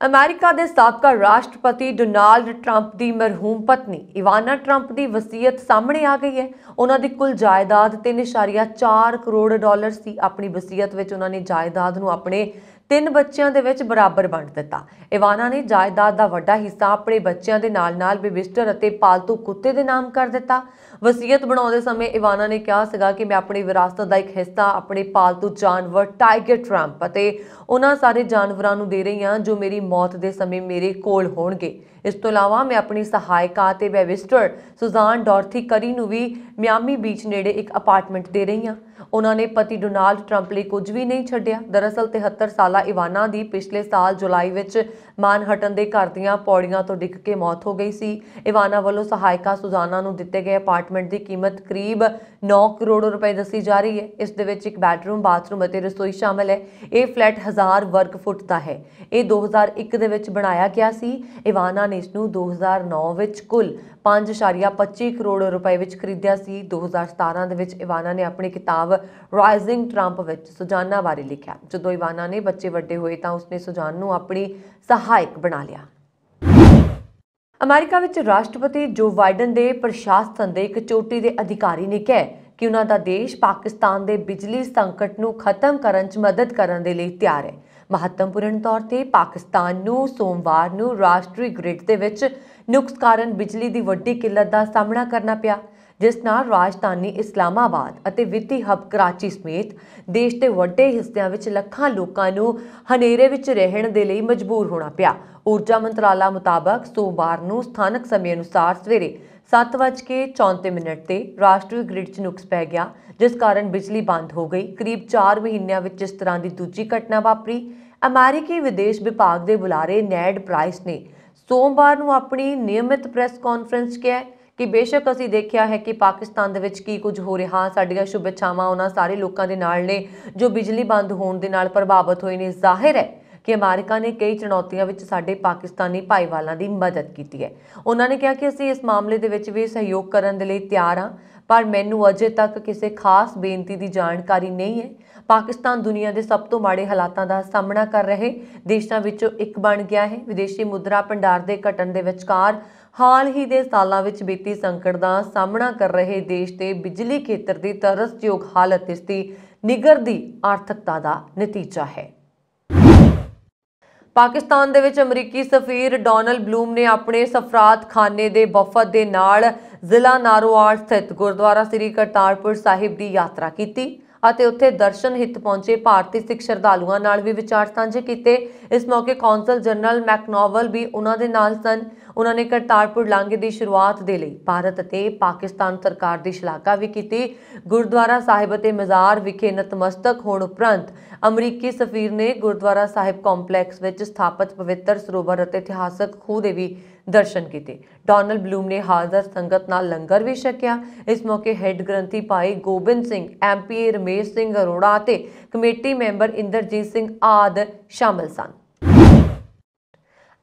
[SPEAKER 1] ਅਮਰੀਕਾ ਦੇ ਸਾਬਕਾ ਰਾਸ਼ਟਰਪਤੀ ਡੋਨਾਲਡ ਟਰੰਪ ਦੀ ਮਰਹੂਮ ਪਤਨੀ ਇਵਾਨਾ ਟਰੰਪ ਦੀ ਵਸੀਅਤ ਸਾਹਮਣੇ ਆ ਗਈ ਹੈ ਉਹਨਾਂ ਦੀ ਕੁੱਲ ਜਾਇਦਾਦ 3.4 ਕਰੋੜ ਡਾਲਰ ਸੀ ਆਪਣੀ ਵਸੀਅਤ ਵਿੱਚ ਉਹਨਾਂ ਨੇ ਜਾਇਦਾਦ ਨੂੰ ਆਪਣੇ ਤਿੰਨ ਬੱਚਿਆਂ ਦੇ ਵਿੱਚ ਬਰਾਬਰ ਵੰਡ ਦਿੱਤਾ ਇਵਾਨਾ ਨੇ ਜਾਇਦਾਦ ਦਾ ਵੱਡਾ ਹਿੱਸਾ ਆਪਣੇ ਬੱਚਿਆਂ ਦੇ ਨਾਲ-ਨਾਲ ਬਿਬਿਸਟਰ ਅਤੇ ਪਾਲਤੂ ਕੁੱਤੇ ਦੇ ਨਾਮ ਕਰ ਦਿੱਤਾ ਵਸੀਅਤ ਬਣਾਉਂਦੇ ਸਮੇਂ ਇਵਾਨਾ ਨੇ ਕਿਹਾ ਸੀਗਾ ਕਿ ਮੈਂ ਆਪਣੀ ਵਿਰਾਸਤ ਦਾ ਇੱਕ ਹਿੱਸਾ ਆਪਣੇ ਪਾਲਤੂ ਜਾਨਵਰ ਟਾਈਗਰ ਟ੍ਰੰਪ ਅਤੇ ਉਹਨਾਂ ਸਾਰੇ ਜਾਨਵਰਾਂ ਨੂੰ ਦੇ ਰਹੀ ਹਾਂ ਜੋ ਮੇਰੀ ਮੌਤ ਦੇ ਸਮੇਂ ਮੇਰੇ ਕੋਲ ਹੋਣਗੇ ਇਸ ਤੋਂ ਇਲਾਵਾ ਮੈਂ ਆਪਣੀ ਸਹਾਇਕਾ ਤੇ ਵੈਵਿਸਟਰ ਸੁਜ਼ਾਨ ਡੌਰਥੀ ਕਰੀ ਨੂੰ ਵੀ ਮਿਆਮੀ ਬੀਚ ਨੇੜੇ ਇੱਕ ਅਪਾਰਟਮੈਂਟ ਦੇ ਰਹੀ ਹਾਂ ਉਹਨਾਂ ਨੇ ਪਤੀ ਡੋਨਾਲਡ ਟਰੰਪ ਲਈ ਕੁਝ ਵੀ ਨਹੀਂ ਛੱਡਿਆ ਦਰਅਸਲ 73 ਸਾਲਾ ਇਵਾਨਾ ਦੀ ਪਿਛਲੇ ਸਾਲ ਜੁਲਾਈ ਵਿੱਚ ਮਾਨਹਟਨ ਦੇ ਘਰ ਦੀਆਂ ਪੌੜੀਆਂ ਤੋਂ ਡਿੱਗ ਕੇ ਮੌਤ ਹੋ ਗਈ ਸੀ ਇਵਾਨਾ ਵੱਲੋਂ ਸਹਾਇਕਾ ਸੁਜ਼ਾਨਾ ਨੂੰ ਦਿੱਤੇ ਗਏ ਅਪਾਰਟਮੈਂਟ ਦੀ ਕੀਮਤ ਕਰੀਬ 9 ਕਰੋੜ ਰੁਪਏ ਦੱਸੀ ਜਾ ਰਹੀ ਹੈ ਇਸ ਦੇ ਵਿੱਚ ਇੱਕ ਬੈਡਰੂਮ ਬਾਥਰੂਮ ਅਤੇ ਰਸੋਈ ਸ਼ਾਮਲ ਹੈ ਇਹ ਫਲੈਟ 1000 ਵਰਗ ਫੁੱਟ ਦਾ ਹੈ ਇਹ 2001 ਦੇ ਵਿੱਚ ਬਣਾਇਆ ਗਿਆ ਸੀ ਇਵਾਨਾ ਨੇ ਇਸ ਨੂੰ 2009 ਵਿੱਚ ਕੁੱਲ 5.25 ਕਰੋੜ ਰੁਪਏ ਵਿੱਚ ਖਰੀਦਿਆ ਸੀ 2017 ਦੇ ਵਿੱਚ ਇਵਾਨਾ ਨੇ ਆਪਣੀ ਕਿਤਾਬ ਰਾਈਜ਼ਿੰਗ ਟਰੰਪ ਵਿੱਚ ਸੁਜਾਨਾ ਬਾਰੇ ਲਿਖਿਆ ਜਦੋਂ ਇਵਾਨਾ ਨੇ ਬੱਚੇ ਵੱਡੇ ਹੋਏ ਤਾਂ ਉਸਨੇ ਸੁਜਾਨ ਨੂੰ ਆਪਣੀ ਸਹਾਇਕ ਬਣਾ ਲਿਆ ਅਮਰੀਕਾ ਵਿੱਚ ਰਾਸ਼ਟਰਪਤੀ ਜੋ ਵਾਈਡਨ ਦੇ ਪ੍ਰਸ਼ਾਸਨ ਦੇ ਇੱਕ ਚੋਟੀ ਦੇ ਅਧਿਕਾਰੀ ਨੇ ਕਿਹਾ ਕਿ ਉਹਨਾਂ ਦਾ ਦੇਸ਼ ਪਾਕਿਸਤਾਨ ਦੇ ਬਿਜਲੀ ਸੰਕਟ ਨੂੰ ਖਤਮ ਕਰਨ 'ਚ ਮਦਦ ਕਰਨ ਦੇ ਲਈ ਤਿਆਰ ਹੈ ਮਹੱਤਵਪੂਰਨ ਤੌਰ ਤੇ ਪਾਕਿਸਤਾਨ ਨੂੰ ਸੋਮਵਾਰ ਨੂੰ ਰਾਸ਼ਟਰੀ ਗ੍ਰਿਡ ਦੇ ਵਿੱਚ ਨੁਕਸ ਕਾਰਨ ਬਿਜਲੀ ਦੀ ਵੱਡੀ ਕਿੱਲਤ ਦਾ ਸਾਹਮਣਾ ਕਰਨਾ ਪਿਆ ਜਿਸ ਨਾਲ ਰਾਜਧਾਨੀ ਇਸਲਾਮਾਬਾਦ ਅਤੇ ਵਿੱਤੀ ਹੱਬ ਕਰਾਚੀ ਸਮੇਤ ਦੇਸ਼ ਦੇ ਵੱਡੇ ਹਿੱਸਿਆਂ ਵਿੱਚ ਲੱਖਾਂ ਲੋਕਾਂ ਨੂੰ ਹਨੇਰੇ ਵਿੱਚ ਰਹਿਣ ਦੇ ਲਈ ਮਜਬੂਰ ਹੋਣਾ ਪਿਆ ਊਰਜਾ ਮੰਤਰਾਲਾ ਮੁਤਾਬਕ ਸੋਮਵਾਰ ਨੂੰ ਸਥਾਨਕ ਸਮੇਂ ਅਨੁਸਾਰ ਸਵੇਰੇ 7:34 ਮਿੰਟ ਤੇ ਰਾਸ਼ਟਰੀ ਗ੍ਰਿਡ 'ਚ ਨੁਕਸ ਪੈ ਗਿਆ ਜਿਸ ਕਾਰਨ ਬਿਜਲੀ ਬੰਦ ਹੋ ਗਈ ਕਰੀਬ 4 ਮਹੀਨਿਆਂ ਵਿੱਚ ਇਸ ਤਰ੍ਹਾਂ ਦੀ ਦੂਜੀ ਘਟਨਾ ਵਾਪਰੀ ਅਮਰੀਕੀ ਵਿਦੇਸ਼ ਵਿਭਾਗ ਦੇ ਬੁਲਾਰੇ ਨੈਡ ਪ੍ਰਾਈਸ ਨੇ ਸੋਮਵਾਰ ਨੂੰ ਆਪਣੀ ਨਿਯਮਿਤ ਪ੍ਰੈਸ ਕਾਨਫਰੰਸ 'ਚ ਕਿਹਾ ਕਿ ਬੇਸ਼ੱਕ ਅਸੀਂ ਦੇਖਿਆ ਹੈ ਕਿ ਪਾਕਿਸਤਾਨ ਦੇ ਵਿੱਚ ਕੀ ਕੁਝ ਹੋ ਰਿਹਾ ਸਾਡੀਆਂ ਸ਼ੁਭਚਾਵਾਂ ਉਹਨਾਂ ਸਾਰੇ ਲੋਕਾਂ ਦੇ ਨਾਲ ਨੇ ਜੋ ਬਿਜਲੀ ਬੰਦ ਹੋਣ ਦੇ ਨਾਲ ਪ੍ਰਭਾਵਿਤ ਹੋਏ ਨੇ ਜ਼ਾਹਿਰ ਹੈ ਕਿ ਅਮਰੀਕਾ ਨੇ ਕਈ ਚੁਣੌਤੀਆਂ ਵਿੱਚ ਸਾਡੇ ਪਾਕਿਸਤਾਨੀ ਭਾਈਵਾਲਾਂ ਦੀ ਮਦਦ ਕੀਤੀ ਹੈ ਉਹਨਾਂ ਨੇ ਕਿਹਾ ਕਿ ਅਸੀਂ ਇਸ ਮਾਮਲੇ ਦੇ ਵਿੱਚ ਵੀ ਸਹਿਯੋਗ ਕਰਨ ਦੇ ਲਈ ਤਿਆਰ ਹਾਂ ਪਰ ਮੈਨੂੰ ਅਜੇ ਤੱਕ ਕਿਸੇ ਖਾਸ ਬੇਨਤੀ ਦੀ ਜਾਣਕਾਰੀ ਨਹੀਂ ਹੈ ਪਾਕਿਸਤਾਨ ਦੁਨੀਆ ਦੇ ਸਭ ਤੋਂ ਮਾੜੇ ਹਾਲਾਤਾਂ ਦਾ ਸਾਹਮਣਾ ਕਰ ਰਹੇ ਦੇਸ਼ਾਂ ਵਿੱਚੋਂ ਇੱਕ ਬਣ ਗਿਆ ਹੈ ਵਿਦੇਸ਼ੀ ਮੁਦਰਾ ਭੰਡਾਰ ਦੇ ਘਟਣ ਦੇ ਵਿਚਕਾਰ ਹਾਲ ਹੀ ਦੇ ਸਾਲਾਂ ਵਿੱਚ ਬੀਤੀ ਸੰਕਟ ਦਾ ਸਾਹਮਣਾ ਕਰ ਰਹੇ ਦੇਸ਼ ਤੇ ਬਿਜਲੀ ਖੇਤਰ ਦੀ ਤਰਸਯੋਗ ਹਾਲਤ ਇਸ ਦੀ ਨਿਗਰ ਦੀ ਆਰਥਿਕਤਾ ਦਾ ਨਤੀਜਾ ਹੈ ਪਾਕਿਸਤਾਨ ਦੇ ਵਿੱਚ ਅਮਰੀਕੀ ਸਫੀਰ ਡੋਨਲ ਬਲੂਮ ਨੇ ਆਪਣੇ ਸਫਰਾਤਖਾਨੇ ਦੇ ਵਫਦ ਦੇ ਨਾਲ ਜ਼ਿਲ੍ਹਾ ਨਾਰੋਆਲ ਸਥਿਤ ਗੁਰਦੁਆਰਾ ਸ੍ਰੀ ਕਰਤਾਰਪੁਰ ਸਾਹਿਬ ਦੀ ਯਾਤਰਾ ਕੀਤੀ ਅਤੇ ਉੱਥੇ ਦਰਸ਼ਨ ਹਿੱਤ ਪਹੁੰਚੇ ਭਾਰਤੀ ਸਿੱਖ ਸ਼ਰਧਾਲੂਆਂ ਨਾਲ ਵੀ ਵਿਚਾਰ ਸਾਂਝੇ ਕੀਤੇ ਇਸ ਮੌਕੇ ਕੌਂਸਲ ਜਨਰਲ ਮੈਕਨੋਵਲ ਵੀ ਉਹਨਾਂ ਦੇ ਨਾਲ ਸਨ ਉਹਨਾਂ ਨੇ ਕਰਤਾਰਪੁਰ ਲਾਂਘੇ ਦੀ ਸ਼ੁਰੂਆਤ ਦੇ ਲਈ ਭਾਰਤ ਅਤੇ ਪਾਕਿਸਤਾਨ ਸਰਕਾਰ ਦੀ ਸ਼ਲਾਘਾ ਵੀ ਕੀਤੀ ਗੁਰਦੁਆਰਾ ਸਾਹਿਬ ਅਤੇ ਮਜ਼ਾਰ ਵਿਖੇ ਨਤਮਸਤਕ ਹੋਣ ਉਪਰੰਤ ਅਮਰੀਕੀ ਸਫੀਰ ਨੇ ਗੁਰਦੁਆਰਾ ਸਾਹਿਬ ਕੰਪਲੈਕਸ ਵਿੱਚ ਸਥਾਪਿਤ ਪਵਿੱਤਰ ਸਰੋਵਰ ਅਤੇ ਇਤਿਹਾਸਕ ਖੂਹ ਦੇ ਵੀ ਦਰਸ਼ਨ ਕੀਤੇ ਡੋਨਲ ਬਲੂਮ ਨੇ ਹਾਜ਼ਰ ਸੰਗਤ ਨਾਲ ਲੰਗਰ ਵੀ ਛਕਿਆ ਇਸ ਮੌਕੇ ਹੈੱਡ ਗ੍ਰੰਥੀ ਭਾਈ ਗੋਬਿੰਦ ਸਿੰਘ ਐਮਪੀ ਰਮੇਸ਼ ਸਿੰਘ ਅਰੋੜਾ ਅਤੇ ਕਮੇਟੀ ਮੈਂਬਰ ਇੰਦਰਜੀਤ ਸਿੰਘ ਆਦ ਸ਼ਾਮਲ ਸਨ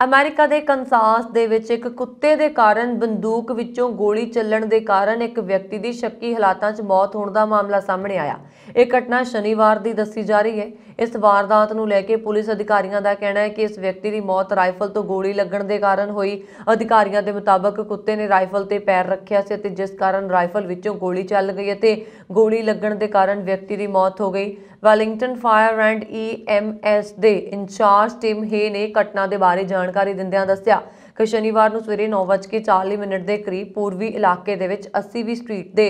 [SPEAKER 1] ਅਮਰੀਕਾ ਦੇ ਕੰਸਾਸ ਦੇ ਵਿੱਚ ਇੱਕ ਕੁੱਤੇ ਦੇ ਕਾਰਨ ਬੰਦੂਕ ਵਿੱਚੋਂ ਗੋਲੀ ਚੱਲਣ ਦੇ ਕਾਰਨ ਇੱਕ ਵਿਅਕਤੀ ਦੀ ਸ਼ੱਕੀ ਹਾਲਾਤਾਂ 'ਚ ਮੌਤ ਹੋਣ ਦਾ ਮਾਮਲਾ ਸਾਹਮਣੇ ਆਇਆ ਇਹ ਘਟਨਾ ਸ਼ਨੀਵਾਰ ਦੀ ਦੱਸੀ ਜਾ ਰਹੀ ਹੈ ਇਸ ਵਾਰਦਾਤ ਨੂੰ ਲੈ ਕੇ ਪੁਲਿਸ ਅਧਿਕਾਰੀਆਂ ਦਾ ਕਹਿਣਾ ਹੈ ਕਿ ਇਸ ਵਿਅਕਤੀ ਦੀ ਮੌਤ ਰਾਈਫਲ ਤੋਂ ਗੋਲੀ ਲੱਗਣ ਦੇ ਕਾਰਨ ਹੋਈ ਅਧਿਕਾਰੀਆਂ ਦੇ ਮੁਤਾਬਕ ਕੁੱਤੇ ਨੇ ਰਾਈਫਲ ਤੇ ਪੈਰ ਰੱਖਿਆ ਸੀ ਅਤੇ ਜਿਸ ਕਾਰਨ ਰਾਈਫਲ ਵਿੱਚੋਂ ਗੋਲੀ ਚੱਲ ਗਈ ਅਤੇ ਗੋਲੀ ਲੱਗਣ ਦੇ ਕਾਰਨ ਵਿਅਕਤੀ ਦੀ ਮੌਤ ਹੋ ਗਈ ਵੈਲਿੰਗਟਨ ਫਾਇਰ ਐਂਡ ਈਐਮਐਸ ਦੇ ਇੰਚਾਰਜ ਟਿਮ ਹੇ ਨੇ ਘਟਨਾ ਦੇ ਬਾਰੇ ਜਾਣ ਜਾਣਕਾਰੀ ਦਿੰਦਿਆਂ ਦੱਸਿਆ ਕਿ ਸ਼ਨੀਵਾਰ ਨੂੰ ਸਵੇਰੇ 9:40 ਮਿੰਟ ਦੇ ਕਰੀਬ ਪੂਰਬੀ ਇਲਾਕੇ ਦੇ ਵਿੱਚ 80ਵੀਂ ਸਟਰੀਟ ਦੇ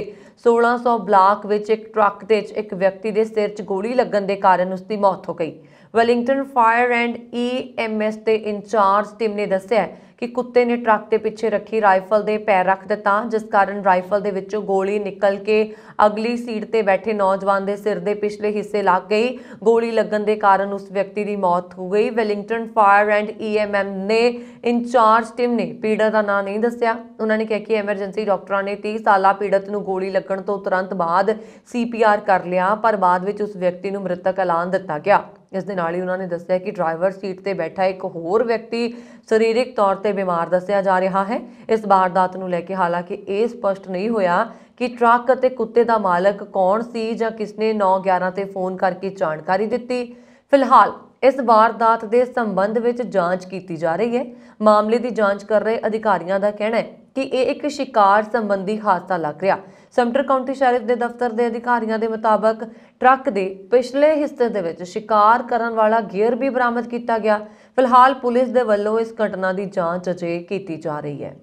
[SPEAKER 1] 1600 ਬਲਾਕ ਵਿੱਚ ਇੱਕ ਟਰੱਕ ਦੇ ਵਿੱਚ ਇੱਕ ਵਿਅਕਤੀ ਦੇ ਸਿਰ 'ਚ ਗੋਲੀ ਲੱਗਣ ਦੇ ਕਾਰਨ ਉਸ ਦੀ ਮੌਤ ਹੋ ਗਈ ਵੈਲਿੰਗਟਨ ਫਾਇਰ ਐਂਡ ਈਐਮਐਸ ਦੇ ਇੰਚਾਰਜ ਟੀਮ ਨੇ ਦੱਸਿਆ ਕਿ ਕੁੱਤੇ ਨੇ ਟਰੱਕ ਦੇ ਪਿੱਛੇ ਰੱਖੀ ਰਾਈਫਲ ਦੇ ਪੈਰ ਰੱਖ ਦਿੱਤਾ ਜਿਸ ਕਾਰਨ ਰਾਈਫਲ ਦੇ ਵਿੱਚੋਂ ਗੋਲੀ ਨਿਕਲ ਕੇ ਅਗਲੀ ਸੀਟ ਤੇ ਬੈਠੇ ਨੌਜਵਾਨ ਦੇ ਸਿਰ ਦੇ ਪਿਛਲੇ ਹਿੱਸੇ ਲੱਗ ਗਈ ਗੋਲੀ ਲੱਗਣ ਦੇ ਕਾਰਨ ਉਸ ਵਿਅਕਤੀ ਦੀ ਮੌਤ ਹੋ ਗਈ ਵੈਲਿੰਗਟਨ ਫਾਇਰ ਐਂਡ ਈਐਮਐਮ ਨੇ ਇਨਚਾਰਜ ਟੀਮ ਨੇ ਪੀੜਤ ਦਾ ਨਾਂ ਨਹੀਂ ਦੱਸਿਆ ਉਹਨਾਂ ਨੇ ਕਿਹਾ ਕਿ ਐਮਰਜੈਂਸੀ ਡਾਕਟਰਾਂ ਨੇ 30 ਸਾਲਾ ਪੀੜਤ ਨੂੰ ਗੋਲੀ ਲੱਗਣ ਤੋਂ ਤੁਰੰਤ ਬਾਅਦ ਸੀਪੀਆਰ ਕਰ ਲਿਆ ਪਰ ਬਾਅਦ ਵਿੱਚ ਉਸ ਵਿਅਕਤੀ ਨੂੰ ਮ੍ਰਿਤਕ ਐਲਾਨ ਦਿੱਤਾ ਗਿਆ ਇਸ ਦੇ ਨਾਲ ਹੀ ਉਹਨਾਂ ਨੇ ਦੱਸਿਆ ਕਿ ਡਰਾਈਵਰ ਸੀਟ ਤੇ ਬੈਠਾ ਇੱਕ ਹੋਰ ਵਿਅਕਤੀ ਸਰੀਰਕ ਤੌਰ ਤੇ ਬਿਮਾਰ ਦੱਸਿਆ ਜਾ ਰਿਹਾ ਹੈ ਇਸ ਵਾਰਦਾਤ ਨੂੰ ਲੈ ਕੇ ਹਾਲਾਂਕਿ ਇਹ ਸਪਸ਼ਟ ਨਹੀਂ ਹੋਇਆ ਕਿ ਟਰੱਕ ਅਤੇ ਕੁੱਤੇ ਦਾ ਮਾਲਕ ਕੌਣ ਸੀ ਜਾਂ ਕਿਸਨੇ 911 ਤੇ ਫੋਨ ਕਰਕੇ ਜਾਣਕਾਰੀ ਦਿੱਤੀ ਫਿਲਹਾਲ ਇਸ ਵਾਰਦਾਤ ਦੇ ਸੰਬੰਧ ਵਿੱਚ ਜਾਂਚ ਕੀਤੀ ਜਾ ਰਹੀ ਹੈ ਮਾਮਲੇ ਦੀ ਜਾਂਚ ਕਰ ਰਹੇ ਅਧਿਕਾਰੀਆਂ ਦਾ ਕਹਿਣਾ ਹੈ ਕਿ ਇਹ ਇੱਕ ਸ਼ਿਕਾਰ ਸੰਬੰਧੀ ਹਾਦਸਾ ਲੱਗ ਰਿਹਾ ਸਮਟਰ ਕਾਉਂਟੀ ਸ਼ੈਰਿਫ ਦੇ ਦਫ਼ਤਰ ਦੇ ਅਧਿਕਾਰੀਆਂ ਦੇ ਮੁਤਾਬਕ ਟਰੱਕ ਦੇ ਪਿਛਲੇ ਹਿੱਸੇ ਦੇ ਵਿੱਚ ਸ਼ਿਕਾਰ ਕਰਨ ਵਾਲਾ ਗੇਅਰ ਵੀ ਬਰਾਮਦ ਕੀਤਾ ਗਿਆ ਫਿਲਹਾਲ ਪੁਲਿਸ ਦੇ ਵੱਲੋਂ ਇਸ ਘਟਨਾ ਦੀ ਜਾਂਚ ਅਜੇ ਕੀਤੀ ਜਾ ਰਹੀ ਹੈ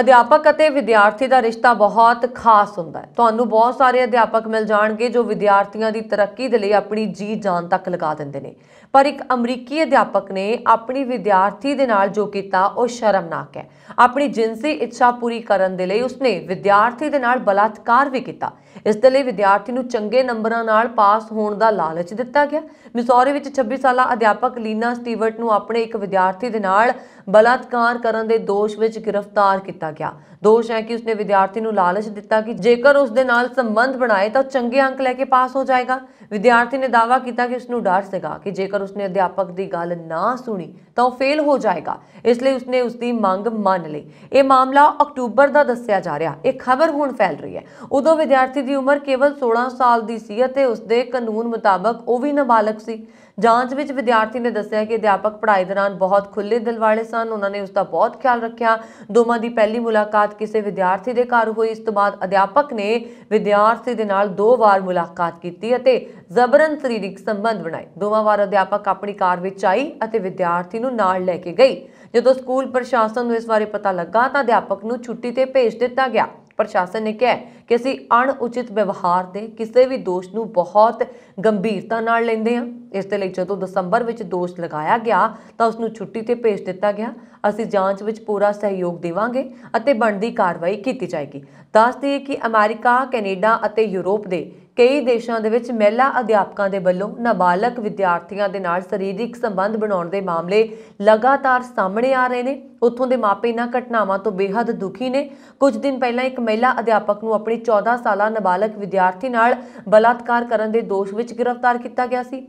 [SPEAKER 1] ਅਧਿਆਪਕ ਅਤੇ ਵਿਦਿਆਰਥੀ ਦਾ ਰਿਸ਼ਤਾ ਬਹੁਤ ਖਾਸ ਹੁੰਦਾ ਹੈ ਤੁਹਾਨੂੰ ਬਹੁਤ ਸਾਰੇ ਅਧਿਆਪਕ ਮਿਲ ਜਾਣਗੇ ਜੋ ਵਿਦਿਆਰਥੀਆਂ ਦੀ ਤਰੱਕੀ ਦੇ ਲਈ ਆਪਣੀ ਜੀ ਜਾਨ ਤੱਕ ਲਗਾ ਦਿੰਦੇ ਨੇ ਪਰ ਇੱਕ ਅਮਰੀਕੀ ਅਧਿਆਪਕ ਨੇ ਆਪਣੀ ਵਿਦਿਆਰਥੀ ਦੇ ਨਾਲ ਜੋ ਕੀਤਾ ਉਹ ਸ਼ਰਮਨਾਕ ਹੈ ਆਪਣੀ ਜਿੰਸੀ ਇੱਛਾ ਪੂਰੀ ਕਰਨ ਦੇ ਲਈ ਉਸਨੇ ਵਿਦਿਆਰਥੀ ਦੇ ਨਾਲ ਬਲਾਤਕਾਰ ਵੀ ਕੀਤਾ ਇਸ ਦੇ ਲਈ ਵਿਦਿਆਰਥੀ ਨੂੰ ਚੰਗੇ ਨੰਬਰਾਂ ਨਾਲ ਪਾਸ ਹੋਣ ਦਾ ਲਾਲਚ ਦਿੱਤਾ ਗਿਆ ਮਿਸੌਰੀ ਵਿੱਚ 26 ਸਾਲਾ ਅਧਿਆਪਕ ਲੀਨਾ ਸਟੀਵਰਟ ਨੂੰ ਆਪਣੇ ਇੱਕ ਵਿਦਿਆਰਥੀ ਦੇ ਨਾਲ ਬਲਾਤਕਾਰ ਕਰਨ ਦੇ ਦੋਸ਼ ਵਿੱਚ ਗ੍ਰਿਫਤਾਰ ਕੀਤਾ ਗਿਆ ਦੋਸ਼ ਹੈ ਕਿ ਉਸਨੇ ਵਿਦਿਆਰਥੀ ਨੂੰ ਲਾਲਚ ਦਿੱਤਾ ਕਿ ਜੇਕਰ ਉਸ ਦੇ ਨਾਲ ਸੰਬੰਧ ਬਣਾਏ ਤਾਂ ਚੰਗੇ ਅੰਕ ਲੈ ਕੇ ਪਾਸ ਹੋ ਜਾਏਗਾ ਵਿਦਿਆਰਥੀ ਨੇ ਦਾਵਾ ਕੀਤਾ ਕਿ ਉਸ ਨੂੰ ਡਰ ਸੀਗਾ ਕਿ ਜੇਕਰ ਉਸਨੇ ਅਧਿਆਪਕ ਦੀ ਗੱਲ ਨਾ ਸੁਣੀ ਤਾਂ ਉਹ ਫੇਲ ਹੋ ਜਾਏਗਾ ਇਸ ਲਈ ਉਸਨੇ ਉਸ ਦੀ ਮੰਗ ਮੰਨ ਲਈ ਇਹ ਮਾਮਲਾ ਅਕਤੂਬਰ ਦਾ ਦੱਸਿਆ ਜਾ ਰਿਹਾ ਇਹ ਖਬਰ ਹੁਣ ਫੈਲ ਰਹੀ ਹੈ ਉਦੋਂ ਵਿਦਿਆਰਥੀ ਦੀ ਉਮਰ ਕੇਵਲ 16 ਸਾਲ ਦੀ ਸੀ ਅਤੇ ਉਸ ਦੇ ਕਾਨੂੰਨ ਮੁਤਾਬਕ ਉਹ ਵੀ ਨਾਬਾਲਗ ਸੀ ਜਾਂਚ ਵਿੱਚ ਵਿਦਿਆਰਥੀ ਨੇ ਦੱਸਿਆ ਕਿ ਅਧਿਆਪਕ ਪੜ੍ਹਾਈ ਦੌਰਾਨ ਬਹੁਤ ਖੁੱਲੇ ਦਿਲ ਵਾਲੇ ਸਨ ਉਹਨਾਂ ਨੇ ਉਸ ਦਾ ਬਹੁਤ ਖਿਆਲ ਰੱਖਿਆ ਦੋਵਾਂ ਦੀ ਪਹਿਲੀ ਮੁਲਾਕਾਤ ਕਿਸੇ ਵਿਦਿਆਰਥੀ ਦੇ ਘਰ ਹੋਈ ਇਸ ਤੋਂ ਬਾਅਦ ਅਧਿਆਪਕ ਨੇ ਵਿਦਿਆਰਥੀ ਦੇ ਨਾਲ ਦੋ ਵਾਰ ਮੁਲਾਕਾਤ ਕੀਤੀ ਅਤੇ ਜ਼ਬਰਨ ਸਰੀਰਕ ਸੰਬੰਧ ਬਣਾਏ ਦੋਵਾਂ ਵਾਰ ਅਧਿਆਪਕ ਆਪਣੀ ਕਾਰ ਵਿੱਚ ਆਈ ਅਤੇ ਵਿਦਿਆਰਥੀ ਨੂੰ ਨਾਲ ਲੈ ਕੇ ਗਈ ਜਦੋਂ ਸਕੂਲ ਪ੍ਰਸ਼ਾਸਨ ਨੂੰ ਇਸ ਬਾਰੇ ਪਤਾ ਲੱਗਾ ਤਾਂ ਅਧਿਆਪਕ ਨੂੰ ਛੁੱਟੀ ਤੇ ਭੇਜ ਦਿੱਤਾ ਗਿਆ ਪ੍ਰਸ਼ਾਸਨ ਨੇ ਕਿਹਾ ਕਿ ਅਸੀਂ ਅਣਉਚਿਤ ਵਿਵਹਾਰ ਦੇ ਕਿਸੇ ਵੀ ਦੋਸ਼ ਨੂੰ ਬਹੁਤ ਗੰਭੀਰਤਾ ਨਾਲ ਲੈਂਦੇ ਹਾਂ ਇਸ ਦੇ ਲਈ ਜਦੋਂ ਦਸੰਬਰ ਵਿੱਚ ਦੋਸ਼ ਲਗਾਇਆ ਗਿਆ ਤਾਂ ਉਸ ਨੂੰ ਛੁੱਟੀ ਤੇ ਭੇਜ ਦਿੱਤਾ ਗਿਆ ਅਸੀਂ ਜਾਂਚ ਵਿੱਚ ਪੂਰਾ ਸਹਿਯੋਗ ਦੇਵਾਂਗੇ ਅਤੇ ਬਣਦੀ ਕਾਰਵਾਈ ਕੀਤੀ ਜਾਏਗੀ ਦੱਸ ਦਈਏ ਕਿ ਅਮਰੀਕਾ ਕੈਨੇਡਾ ਅਤੇ ਯੂਰਪ ਦੇ ਕਈ ਦੇਸ਼ਾਂ ਦੇ ਵਿੱਚ ਮਹਿਲਾ ਅਧਿਆਪਕਾਂ ਦੇ ਵੱਲੋਂ ਨਾਬਾਲਗ ਵਿਦਿਆਰਥੀਆਂ ਦੇ ਨਾਲ ਸਰੀਰਕ ਸੰਬੰਧ ਬਣਾਉਣ ਦੇ ਮਾਮਲੇ ਲਗਾਤਾਰ ਸਾਹਮਣੇ ਆ ਰਹੇ ਨੇ ਉੱਥੋਂ ਦੇ ਮਾਪੇ ਇਹਨਾਂ ਘਟਨਾਵਾਂ ਤੋਂ ਬੇहद ਦੁਖੀ ਨੇ ਕੁਝ ਦਿਨ ਪਹਿਲਾਂ ਇੱਕ ਮਹਿਲਾ ਅਧਿਆਪਕ ਨੂੰ ਆਪਣੀ 14 ਸਾਲਾ ਨਾਬਾਲਗ ਵਿਦਿਆਰਥੀ ਨਾਲ ਬਲਾਤਕਾਰ ਕਰਨ ਦੇ ਦੋਸ਼ ਵਿੱਚ ਗ੍ਰਿਫਤਾਰ ਕੀਤਾ ਗਿਆ ਸੀ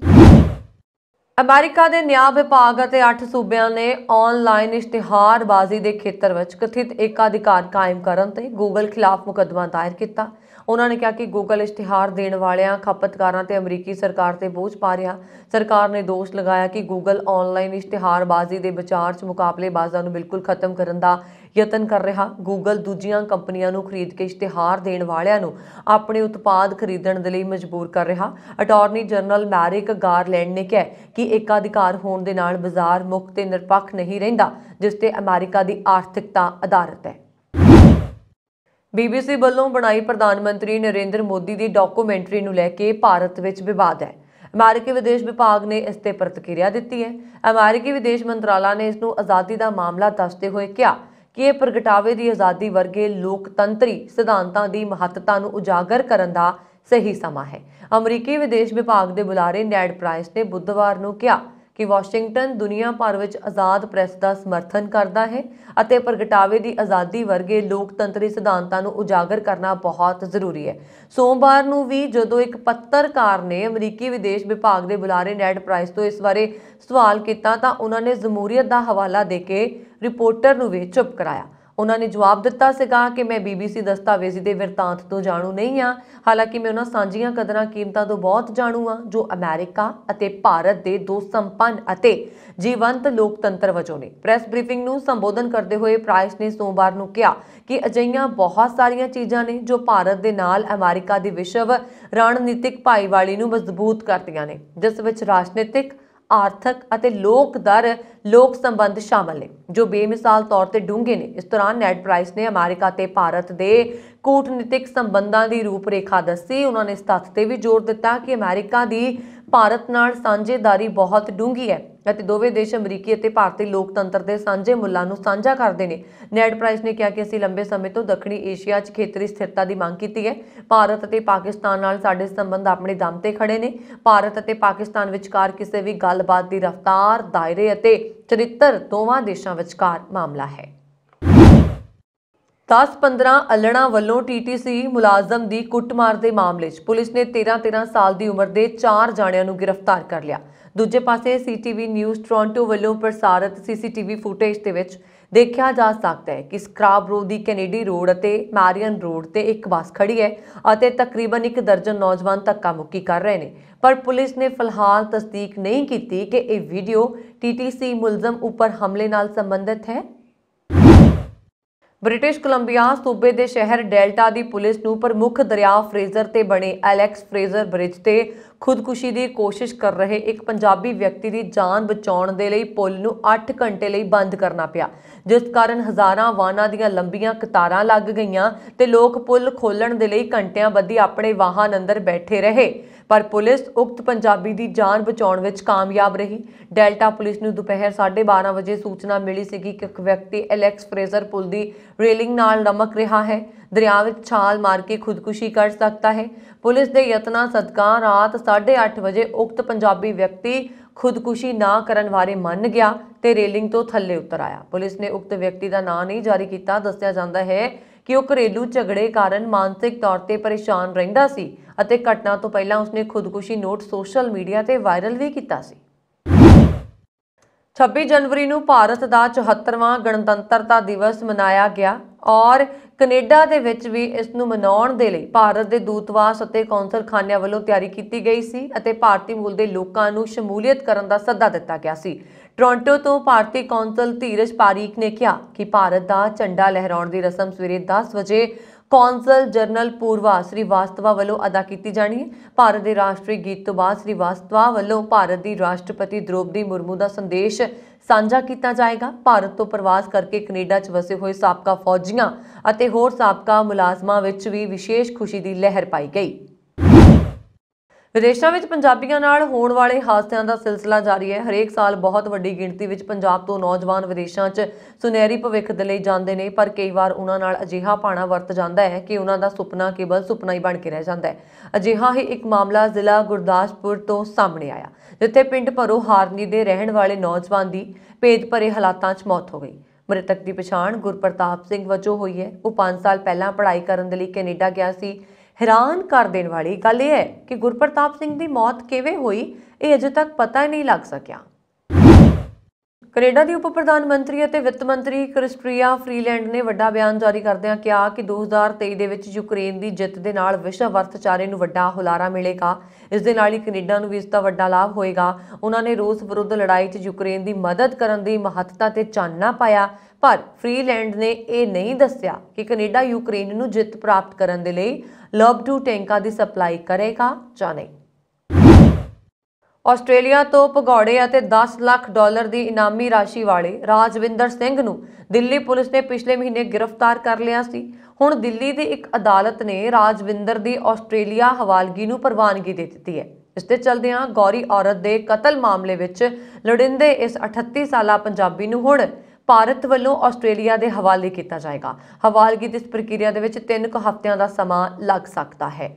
[SPEAKER 1] ਅਮਰੀਕਾ ਦੇ ਨਿਆਂ ਵਿਭਾਗ ਅਤੇ 8 ਸੂਬਿਆਂ ਨੇ ਆਨਲਾਈਨ ਇਸ਼ਤਿਹਾਰਬਾਜ਼ੀ ਦੇ ਖੇਤਰ ਵਿੱਚ ਕਥਿਤ ਏਕਾਧਿਕਾਰ ਕਾਇਮ ਕਰਨ ਤੇ ਗੂਗਲ ਖਿਲਾਫ ਮੁਕਦਮਾ ਦਾਇਰ ਕੀਤਾ ਉਹਨਾਂ ਨੇ ਕਿਹਾ ਕਿ ਗੂਗਲ ਇਸ਼ਤਿਹਾਰ ਦੇਣ ਵਾਲਿਆਂ ਖਪਤਕਾਰਾਂ ਤੇ ਅਮਰੀਕੀ ਸਰਕਾਰ ਤੇ ਬੋਝ ਪਾ ਰਿਹਾ ਸਰਕਾਰ ਨੇ ਦੋਸ਼ ਲਗਾਇਆ ਕਿ ਗੂਗਲ ਆਨਲਾਈਨ ਇਸ਼ਤਿਹਾਰਬਾਜ਼ੀ ਦੇ ਵਿਚਾਰ 'ਚ ਮੁਕਾਬਲੇਬਾਜ਼ਾਂ ਨੂੰ ਬਿਲਕੁਲ ਖਤਮ ਕਰਨ ਦਾ ਯਤਨ ਕਰ ਰਿਹਾ ਗੂਗਲ ਦੂਜੀਆਂ ਕੰਪਨੀਆਂ ਨੂੰ ਖਰੀਦ ਕੇ ਇਸ਼ਤਿਹਾਰ ਦੇਣ ਵਾਲਿਆਂ ਨੂੰ ਆਪਣੇ ਉਤਪਾਦ ਖਰੀਦਣ ਦੇ ਲਈ ਮਜਬੂਰ ਕਰ ਰਿਹਾ ਅਟਾਰਨੀ ਜਨਰਲ ਮੈਰਿਕ ਗਾਰਲੈਂਡ ਨੇ ਕਿਹਾ ਕਿ ਇੱਕ ਅਧਿਕਾਰ ਹੋਣ ਦੇ ਨਾਲ ਬਾਜ਼ਾਰ ਮੁਕਤ ਤੇ ਨਿਰਪੱਖ ਨਹੀਂ ਰਹਿੰਦਾ ਜਿਸ ਤੇ ਅਮਰੀਕਾ ਦੀ ਆਰਥਿਕਤਾ ਆਧਾਰਿਤ ਹੈ ਬੀਬੀਸੀ ਵੱਲੋਂ ਬਣਾਈ ਪ੍ਰਧਾਨ ਮੰਤਰੀ ਨਰਿੰਦਰ ਮੋਦੀ ਦੀ ਡਾਕੂਮੈਂਟਰੀ ਨੂੰ ਲੈ ਕੇ ਭਾਰਤ ਵਿੱਚ ਵਿਵਾਦ ਹੈ ਅਮਰੀਕੀ ਵਿਦੇਸ਼ ਵਿਭਾਗ ਨੇ ਇਸ ਤੇ ਪ੍ਰਤੀਕਿਰਿਆ ਦਿੱਤੀ ਹੈ ਅਮਰੀਕੀ ਵਿਦੇਸ਼ ਮੰਤਰਾਲਾ ਨੇ ਇਸ ਨੂੰ ਆਜ਼ਾਦੀ ਦਾ ਮਾਮਲਾ ਦੱਸਦੇ ਹੋਏ ਕਿਹਾ ਕਿ ਇਹ ਪ੍ਰਗਟਾਵੇ ਦੀ ਆਜ਼ਾਦੀ ਵਰਗੇ ਲੋਕਤੰਤਰੀ ਸਿਧਾਂਤਾਂ ਦੀ ਮਹੱਤਤਾ ਨੂੰ ਉਜਾਗਰ ਕਰਨ ਦਾ ਸਹੀ ਸਮਾਂ ਹੈ ਅਮਰੀਕੀ ਵਿਦੇਸ਼ ਵਿਭਾਗ ਦੇ ਬੁਲਾਰੇ ਨੈਡ ਪ੍ਰਾਈਸ ਨੇ ਬੁੱਧਵਾਰ ਨੂੰ ਕਿਹਾ ਕਿ ਵਾਸ਼ਿੰਗਟਨ ਦੁਨੀਆ ਭਰ ਵਿੱਚ ਆਜ਼ਾਦ ਪ੍ਰੈਸ ਦਾ ਸਮਰਥਨ ਕਰਦਾ ਹੈ ਅਤੇ ਪ੍ਰਗਟਾਵੇ ਦੀ ਆਜ਼ਾਦੀ ਵਰਗੇ ਲੋਕਤੰਤਰੀ ਸਿਧਾਂਤਾਂ ਨੂੰ ਉਜਾਗਰ ਕਰਨਾ ਬਹੁਤ ਜ਼ਰੂਰੀ ਹੈ ਸੋਮਵਾਰ ਨੂੰ ਵੀ ਜਦੋਂ ਇੱਕ ਪੱਤਰਕਾਰ ਨੇ ਅਮਰੀਕੀ ਵਿਦੇਸ਼ ਵਿਭਾਗ ਦੇ ਬੁਲਾਰੇ ਨੈਡ ਪ੍ਰਾਈਸ ਤੋਂ ਇਸ ਬਾਰੇ ਸਵਾਲ ਕੀਤਾ ਤਾਂ ਉਹਨਾਂ ਨੇ ਜ਼ਮੂਰੀਅਤ ਦਾ ਹਵਾਲਾ ਦੇ ਕੇ ਰਿਪੋਰਟਰ ਨੂੰ ਵੀ ਚੁੱਪ ਕਰਾਇਆ ਉਹਨਾਂ ਨੇ ਜਵਾਬ ਦਿੱਤਾ ਸੀਗਾ ਕਿ ਮੈਂ ਬੀਬੀਸੀ ਦਸਤਾਵੇਜ਼ੀ ਦੇ ਵਰਤਾਂਤ ਤੋਂ ਜਾਣੂ ਨਹੀਂ ਆ ਹਾਲਾਂਕਿ ਮੈਂ ਉਹਨਾਂ ਸਾਂਝੀਆਂ ਕਦਰਾਂ ਕੀਮਤਾਂ ਤੋਂ ਬਹੁਤ ਜਾਣੂ ਆ ਜੋ ਅਮਰੀਕਾ ਅਤੇ ਭਾਰਤ ਦੇ ਦੋ ਸੰਪੰਨ ਅਤੇ ਜੀਵੰਤ ਲੋਕਤੰਤਰ ਵਜੋਂ ਨੇ ਪ੍ਰੈਸ ਬਰੀਫਿੰਗ ਨੂੰ ਸੰਬੋਧਨ ਕਰਦੇ ਹੋਏ ਪ੍ਰਾਈਸ ਨੇ ਸੋਮਵਾਰ ਨੂੰ ਕਿਹਾ ਕਿ ਅਜਈਆਂ ਬਹੁਤ ਸਾਰੀਆਂ ਚੀਜ਼ਾਂ ਨੇ ਜੋ ਭਾਰਤ ਦੇ ਨਾਲ ਅਮਰੀਕਾ ਦੀ ਵਿਸ਼ਵ ਰਣਨੀਤਿਕ ਭਾਈਵਾਲੀ ਨੂੰ ਮਜ਼ਬੂਤ ਕਰਦੀਆਂ ਨੇ ਜਿਸ ਵਿੱਚ ਰਾਜਨੀਤਿਕ ਆਰਥਿਕ ਅਤੇ ਲੋਕ ਦਰ ਲੋਕ ਸੰਬੰਧ ਸ਼ਾਮਲ ਨੇ ਜੋ ਬੇਮਿਸਾਲ ਤੌਰ ਤੇ ਡੂੰਘੇ ਨੇ ਇਸ ਦੌਰਾਨ ਨੈਟ ਪ੍ਰਾਈਸ ਨੇ ਅਮਰੀਕਾ ਤੇ ਭਾਰਤ ਦੇ ਕੂਟਨੀਤਿਕ ਸੰਬੰਧਾਂ ਦੀ ਰੂਪਰੇਖਾ ਦੱਸੀ ਉਹਨਾਂ ਨੇ ਇਸ ਤੱਥ ਤੇ ਵੀ ਜ਼ੋਰ ਦਿੱਤਾ ਕਿ ਅਮਰੀਕਾ ਦੀ ਭਾਰਤ ਨਾਲ ਸਾਂਝੇਦਾਰੀ ਬਹੁਤ ਡੂੰਗੀ ਹੈ ਅਤੇ ਦੋਵੇਂ ਦੇਸ਼ ਅਮਰੀਕੀ ਅਤੇ ਭਾਰਤੀ ਲੋਕਤੰਤਰ ਦੇ ਸਾਂਝੇ ਮੁੱਲਾਂ ਨੂੰ ਸਾਂਝਾ ਕਰਦੇ ਨੇ ਨੈਡ ਪ੍ਰਾਈਸ ਨੇ ਕਿਹਾ ਕਿ ਅਸੀਂ ਲੰਬੇ ਸਮੇਂ ਤੋਂ ਦੱਖਣੀ ਏਸ਼ੀਆ 'ਚ ਖੇਤਰੀ ਸਥਿਰਤਾ ਦੀ ਮੰਗ ਕੀਤੀ ਹੈ ਭਾਰਤ ਅਤੇ ਪਾਕਿਸਤਾਨ ਨਾਲ ਸਾਡੇ ਸੰਬੰਧ ਆਪਣੇ ਦਮ ਤੇ ਖੜੇ ਨੇ ਭਾਰਤ ਅਤੇ ਪਾਕਿਸਤਾਨ ਵਿਚਕਾਰ ਕਿਸੇ ਵੀ ਗੱਲਬਾਤ ਦੀ ਰਫ਼ਤਾਰ ਦਾਇਰੇ ਅਤੇ ਚਰਿੱਤਰ ਦੋਵਾਂ ਦੇਸ਼ਾਂ ਵਿਚਕਾਰ ਮਾਮਲਾ ਹੈ 10-15 ਅਲਣਾ ਵੱਲੋਂ ਟੀਟੀਸੀ ਮੁਲਾਜ਼ਮ ਦੀ ਕੁੱਟਮਾਰ ਦੇ ਮਾਮਲੇ 'ਚ ਪੁਲਿਸ ਨੇ 13-13 ਸਾਲ ਦੀ ਉਮਰ ਦੇ 4 ਜਾਣਿਆਂ ਨੂੰ ਗ੍ਰਿਫਤਾਰ ਕਰ ਲਿਆ ਦੂਜੇ ਪਾਸੇ ਸੀਟੀਵੀ ਨਿਊਜ਼ ਟੋਰਾਂਟੋ ਵੱਲੋਂ ਪ੍ਰਸਾਰਿਤ ਸੀਸੀਟੀਵੀ ਫੁਟੇਜ ਦੇ ਵਿੱਚ ਦੇਖਿਆ ਜਾ ਸਕਦਾ ਹੈ ਕਿ ਸਕਰਾਬ ਰੋਡ ਦੀ ਕੈਨੇਡੀ ਰੋਡ ਅਤੇ ਮੈਰੀਅਨ ਰੋਡ ਤੇ ਇੱਕ ਬੱਸ ਖੜੀ ਹੈ ਅਤੇ ਤਕਰੀਬਨ ਇੱਕ ਦਰਜਨ ਨੌਜਵਾਨ ਧੱਕਾ ਮੁੱਕੀ ਕਰ ਰਹੇ ਨੇ ਪਰ ਪੁਲਿਸ ਨੇ ਫਿਲਹਾਲ ਤਸਦੀਕ ਨਹੀਂ ਕੀਤੀ ਕਿ ਇਹ ਵੀਡੀਓ ਟੀਟੀਸੀ ਮੁਲਜ਼ਮ ਉੱਪਰ ਹਮਲੇ ਨਾਲ ਸੰਬੰਧਿਤ ਹੈ ਬ੍ਰਿਟਿਸ਼ ਕੋਲੰਬੀਆ ਸੂਬੇ ਦੇ ਸ਼ਹਿਰ ਡੈਲਟਾ ਦੀ ਪੁਲਿਸ ਨੂੰ ਪ੍ਰਮੁੱਖ ਦਰਿਆ ਫਰੇਜ਼ਰ ਤੇ ਬਣੇ ਐਲੈਕਸ ਫਰੇਜ਼ਰ ਬ੍ਰਿਜ ਤੇ ਖੁਦਕੁਸ਼ੀ ਦੀ ਕੋਸ਼ਿਸ਼ ਕਰ ਰਹੇ ਇੱਕ ਪੰਜਾਬੀ ਵਿਅਕਤੀ ਦੀ ਜਾਨ ਬਚਾਉਣ ਦੇ ਲਈ ਪੁਲ ਨੂੰ 8 ਘੰਟੇ ਲਈ ਬੰਦ ਕਰਨਾ ਪਿਆ ਜਿਸ ਕਾਰਨ ਹਜ਼ਾਰਾਂ ਵਾਹਨਾਂ ਦੀਆਂ ਲੰਬੀਆਂ ਕਤਾਰਾਂ ਲੱਗ ਗਈਆਂ ਤੇ ਲੋਕ ਪੁਲ ਖੋਲਣ ਦੇ ਲਈ ਘੰਟਿਆਂ ਬੱਧੀ ਆਪਣੇ ਵਾਹਨ ਅੰਦਰ ਬੈਠੇ ਰਹੇ ਪਰ ਪੁਲਿਸ ਉਕਤ ਪੰਜਾਬੀ ਦੀ ਜਾਨ ਬਚਾਉਣ ਵਿੱਚ ਕਾਮਯਾਬ ਰਹੀ ਡੈਲਟਾ ਪੁਲਿਸ ਨੂੰ ਦੁਪਹਿਰ 12:30 ਵਜੇ ਸੂਚਨਾ ਮਿਲੀ ਸੀ ਕਿ ਇੱਕ ਵਿਅਕਤੀ ਐਲੈਕਸ ਫਰੇਜ਼ਰ ਪੁਲ ਦੀ ਰੇਲਿੰਗ ਨਾਲ ਨਮਕ ਰਿਹਾ ਹੈ ਦਰਿਆ ਵਿੱਚ ਛਾਲ ਮਾਰ ਕੇ ਖੁਦਕੁਸ਼ੀ ਕਰ ਸਕਦਾ ਹੈ ਪੁਲਿਸ ਦੇ ਯਤਨਾ ਸਦਕਾ ਰਾਤ 8:30 ਵਜੇ ਉਕਤ ਪੰਜਾਬੀ ਵਿਅਕਤੀ ਖੁਦਕੁਸ਼ੀ ਨਾ ਕਰਨ ਵਾਰੇ ਮੰਨ ਗਿਆ ਤੇ ਰੇਲਿੰਗ ਤੋਂ ਥੱਲੇ ਉਤਰ ਆਇਆ ਪੁਲਿਸ ਨੇ ਉਕਤ ਵਿਅਕਤੀ ਦਾ ਨਾਂ ਨਹੀਂ ਜਾਰੀ ਕੀਤਾ ਦੱਸਿਆ ਜਾਂਦਾ ਹੈ ਕਿ ਉਹ ਘਰੇਲੂ ਝਗੜੇ ਕਾਰਨ ਮਾਨਸਿਕ ਤੌਰ ਤੇ ਪਰੇਸ਼ਾਨ ਰਹਿੰਦਾ ਸੀ ਅਤੇ ਘਟਨਾ ਤੋਂ ਪਹਿਲਾਂ ਉਸਨੇ ਖੁਦਕੁਸ਼ੀ ਨੋਟ ਸੋਸ਼ਲ ਮੀਡੀਆ ਤੇ ਵਾਇਰਲ ਵੀ ਕੀਤਾ ਸੀ 26 ਜਨਵਰੀ ਨੂੰ ਭਾਰਤ ਦਾ 74ਵਾਂ ਗਣਤੰਤਰਤਾ ਦਿਵਸ ਮਨਾਇਆ ਗਿਆ ਔਰ ਕੈਨੇਡਾ ਦੇ ਵਿੱਚ ਵੀ ਇਸ ਨੂੰ ਮਨਾਉਣ ਦੇ ਲਈ ਭਾਰਤ ਦੇ ਦੂਤਵਾਸ ਅਤੇ ਕੌਂਸਲਖਾਨਿਆਂ ਵੱਲੋਂ ਤਿਆਰੀ ਕੀਤੀ ਗਈ ਸੀ ਅਤੇ ਭਾਰਤੀ ਮੂਲ ਦੇ ਲੋਕਾਂ ਨੂੰ ਸ਼ਮੂਲੀਅਤ ਕਰਨ ਦਾ ਸੱਦਾ ਦਿੱਤਾ ਗਿਆ ਸੀ ਟੋਰਾਂਟੋ ਤੋਂ ਭਾਰਤੀ ਕੌਂਸਲ ਧੀਰਜ ਪਾਰੀਕ ਨੇ ਕਿਹਾ ਕਿ ਭਾਰਤ ਦਾ ਝੰਡਾ ਲਹਿਰਾਉਣ ਦੀ ਰਸਮ ਸਵੇਰੇ 10 ਵਜੇ ਕੌਂਸਲ ਜਨਰਲ ਪੂਰਵਾ ਸ੍ਰੀਵਾਸਤਵਾ ਵੱਲੋਂ ਅਦਾ ਕੀਤੀ ਜਾਣੀ ਹੈ ਭਾਰਤ ਦੇ ਰਾਸ਼ਟਰੀ ਗੀਤ ਤੋਂ ਬਾਅਦ ਸ੍ਰੀਵਾਸਤਵਾ ਵੱਲੋਂ ਭਾਰਤ ਦੀ ਰਾਸ਼ਟਰਪਤੀ ਦ੍ਰੋਪਦੀ ਮੁਰਮੂ ਦਾ ਸੰਦੇਸ਼ ਸਾਂਝਾ ਕੀਤਾ ਜਾਏਗਾ ਭਾਰਤ ਤੋਂ ਪ੍ਰਵਾਸ ਕਰਕੇ ਕੈਨੇਡਾ 'ਚ ਵਸੇ ਹੋਏ ਸਾਬਕਾ ਫੌਜੀਆਂ ਅਤੇ ਹੋਰ ਸਾਬਕਾ ਮੁਲਾਜ਼ਮਾਂ ਵਿੱਚ ਵੀ ਵਿਸ਼ੇਸ਼ ਖੁਸ਼ੀ ਦੀ ਲਹਿਰ ਪਾਈ ਗਈ ਵਿਦੇਸ਼ਾਂ ਵਿੱਚ ਪੰਜਾਬੀਆਂ ਨਾਲ ਹੋਣ ਵਾਲੇ ਹਾਦਸਿਆਂ ਦਾ ਸਿਲਸਿਲਾ ਜਾਰੀ ਹੈ ਹਰੇਕ ਸਾਲ ਬਹੁਤ ਵੱਡੀ ਗਿਣਤੀ ਵਿੱਚ ਪੰਜਾਬ ਤੋਂ ਨੌਜਵਾਨ ਵਿਦੇਸ਼ਾਂ 'ਚ ਸੁਨਹਿਰੀ ਭਵਿੱਖ ਦੇ ਲਈ ਜਾਂਦੇ ਨੇ ਪਰ ਕਈ ਵਾਰ ਉਹਨਾਂ ਨਾਲ ਅਜਿਹਾ ਪਾਣਾ ਵਰਤ ਜਾਂਦਾ ਹੈ ਕਿ ਉਹਨਾਂ ਦਾ ਸੁਪਨਾ ਕੇਵਲ ਸੁਪਨਾ ਹੀ ਬਣ ਕੇ ਰਹਿ ਜਾਂਦਾ ਹੈ ਅਜਿਹਾ ਹੀ ਇੱਕ ਮਾਮਲਾ ਜ਼ਿਲ੍ਹਾ ਗੁਰਦਾਸਪੁਰ ਤੋਂ ਸਾਹਮਣੇ ਆਇਆ ਜਿੱਥੇ ਪਿੰਡ ਭਰੋ ਹਾਰਨੀ ਦੇ ਰਹਿਣ ਵਾਲੇ ਨੌਜਵਾਨ ਦੀ ਪੇਜ ਭਰੇ ਹਾਲਾਤਾਂ 'ਚ ਮੌਤ ਹੋ ਗਈ ਮ੍ਰਿਤਕ ਦੀ ਪਛਾਣ ਗੁਰਪ੍ਰਤਾਪ ਸਿੰਘ ਵਜੋਂ ਹੋਈ ਹੈ ਉਹ 5 ਸਾਲ ਪਹਿਲਾਂ ਪੜ੍ਹਾਈ ਕਰਨ ਦੇ ਲਈ ਕੈਨੇਡਾ ਗਿਆ ਸੀ ਹੈਰਾਨ ਕਰ ਦੇਣ ਵਾਲੀ ਗੱਲ ਇਹ ਹੈ ਕਿ ਗੁਰਪ੍ਰਤਾਪ ਸਿੰਘ ਦੀ ਮੌਤ ਕਿਵੇਂ ਹੋਈ ਇਹ ਅਜੇ ਤੱਕ ਪਤਾ ਹੀ ਨਹੀਂ ਲੱਗ ਸਕਿਆ ਕੈਨੇਡਾ ਦੀ ਉਪ ਪ੍ਰਧਾਨ ਮੰਤਰੀ ਅਤੇ ਵਿੱਤ ਮੰਤਰੀ ਕ੍ਰਿਸਟਰੀਆ ਫ੍ਰੀਲੈਂਡ ਨੇ ਵੱਡਾ ਬਿਆਨ ਜਾਰੀ ਕਰਦਿਆਂ ਕਿਹਾ ਕਿ 2023 ਦੇ ਵਿੱਚ ਯੂਕਰੇਨ ਦੀ ਜਿੱਤ ਦੇ ਨਾਲ ਵਿਸ਼ਵ ਵਰਤਚਾਰੇ ਨੂੰ ਵੱਡਾ ਹੁਲਾਰਾ ਮਿਲੇਗਾ ਇਸ ਦੇ ਨਾਲ ਹੀ ਕੈਨੇਡਾ ਨੂੰ ਵੀ ਇਸ ਦਾ ਵੱਡਾ ਲਾਭ ਹੋਏਗਾ ਉਹਨਾਂ ਨੇ ਰੂਸ ਵਿਰੁੱਧ ਲੜਾਈ 'ਚ ਯੂਕਰੇਨ ਦੀ ਮਦਦ ਕਰਨ ਦੀ ਮਹੱਤਤਾ ਤੇ ਚਾਨਣਾ ਪਾਇਆ ਪਰ ਫ੍ਰੀਲੈਂਡ ਨੇ ਇਹ ਨਹੀਂ ਦੱਸਿਆ ਕਿ ਕੈਨੇਡਾ ਯੂਕਰੇਨ ਨੂੰ ਜਿੱਤ ਪ੍ਰਾਪਤ ਕਰਨ ਦੇ ਲਈ ਲਵ ਟੂ ਟੈਂਕਾਂ ਦੀ ਸਪਲਾਈ ਕਰੇਗਾ ਜਾਂ ਨਹੀਂ ਆਸਟ੍ਰੇਲੀਆ ਤੋਂ ਪਗੌੜੇ ਅਤੇ 10 ਲੱਖ ਡਾਲਰ ਦੀ ਇਨਾਮੀ ਰਾਸ਼ੀ ਵਾਲੇ ਰਾਜਵਿੰਦਰ ਸਿੰਘ ਨੂੰ ਦਿੱਲੀ ਪੁਲਿਸ ਨੇ ਪਿਛਲੇ ਮਹੀਨੇ ਗ੍ਰਿਫਤਾਰ ਕਰ ਲਿਆ ਸੀ ਹੁਣ ਦਿੱਲੀ ਦੀ ਇੱਕ ਅਦਾਲਤ ਨੇ ਰਾਜਵਿੰਦਰ ਦੀ ਆਸਟ੍ਰੇਲੀਆ ਹਵਾਲਗੀ ਨੂੰ ਪ੍ਰਵਾਨਗੀ ਦੇ ਦਿੱਤੀ ਹੈ ਇਸ ਚਲਦੇ ਹਾਂ ਗੌਰੀ ਔਰਤ ਦੇ ਕਤਲ ਮਾਮਲੇ ਵਿੱਚ ਲੜਿੰਦੇ ਇਸ 38 ਸਾਲਾ ਪੰਜਾਬੀ ਨੂੰ ਹੁਣ ਭਾਰਤ ਵੱਲੋਂ ਆਸਟ੍ਰੇਲੀਆ ਦੇ ਹਵਾਲੇ ਕੀਤਾ ਜਾਏਗਾ ਹਵਾਲਗੀ ਦੀ ਇਸ ਪ੍ਰਕਿਰਿਆ ਦੇ ਵਿੱਚ 3 ਕੁ ਹਫ਼ਤਿਆਂ ਦਾ ਸਮਾਂ ਲੱਗ ਸਕਦਾ ਹੈ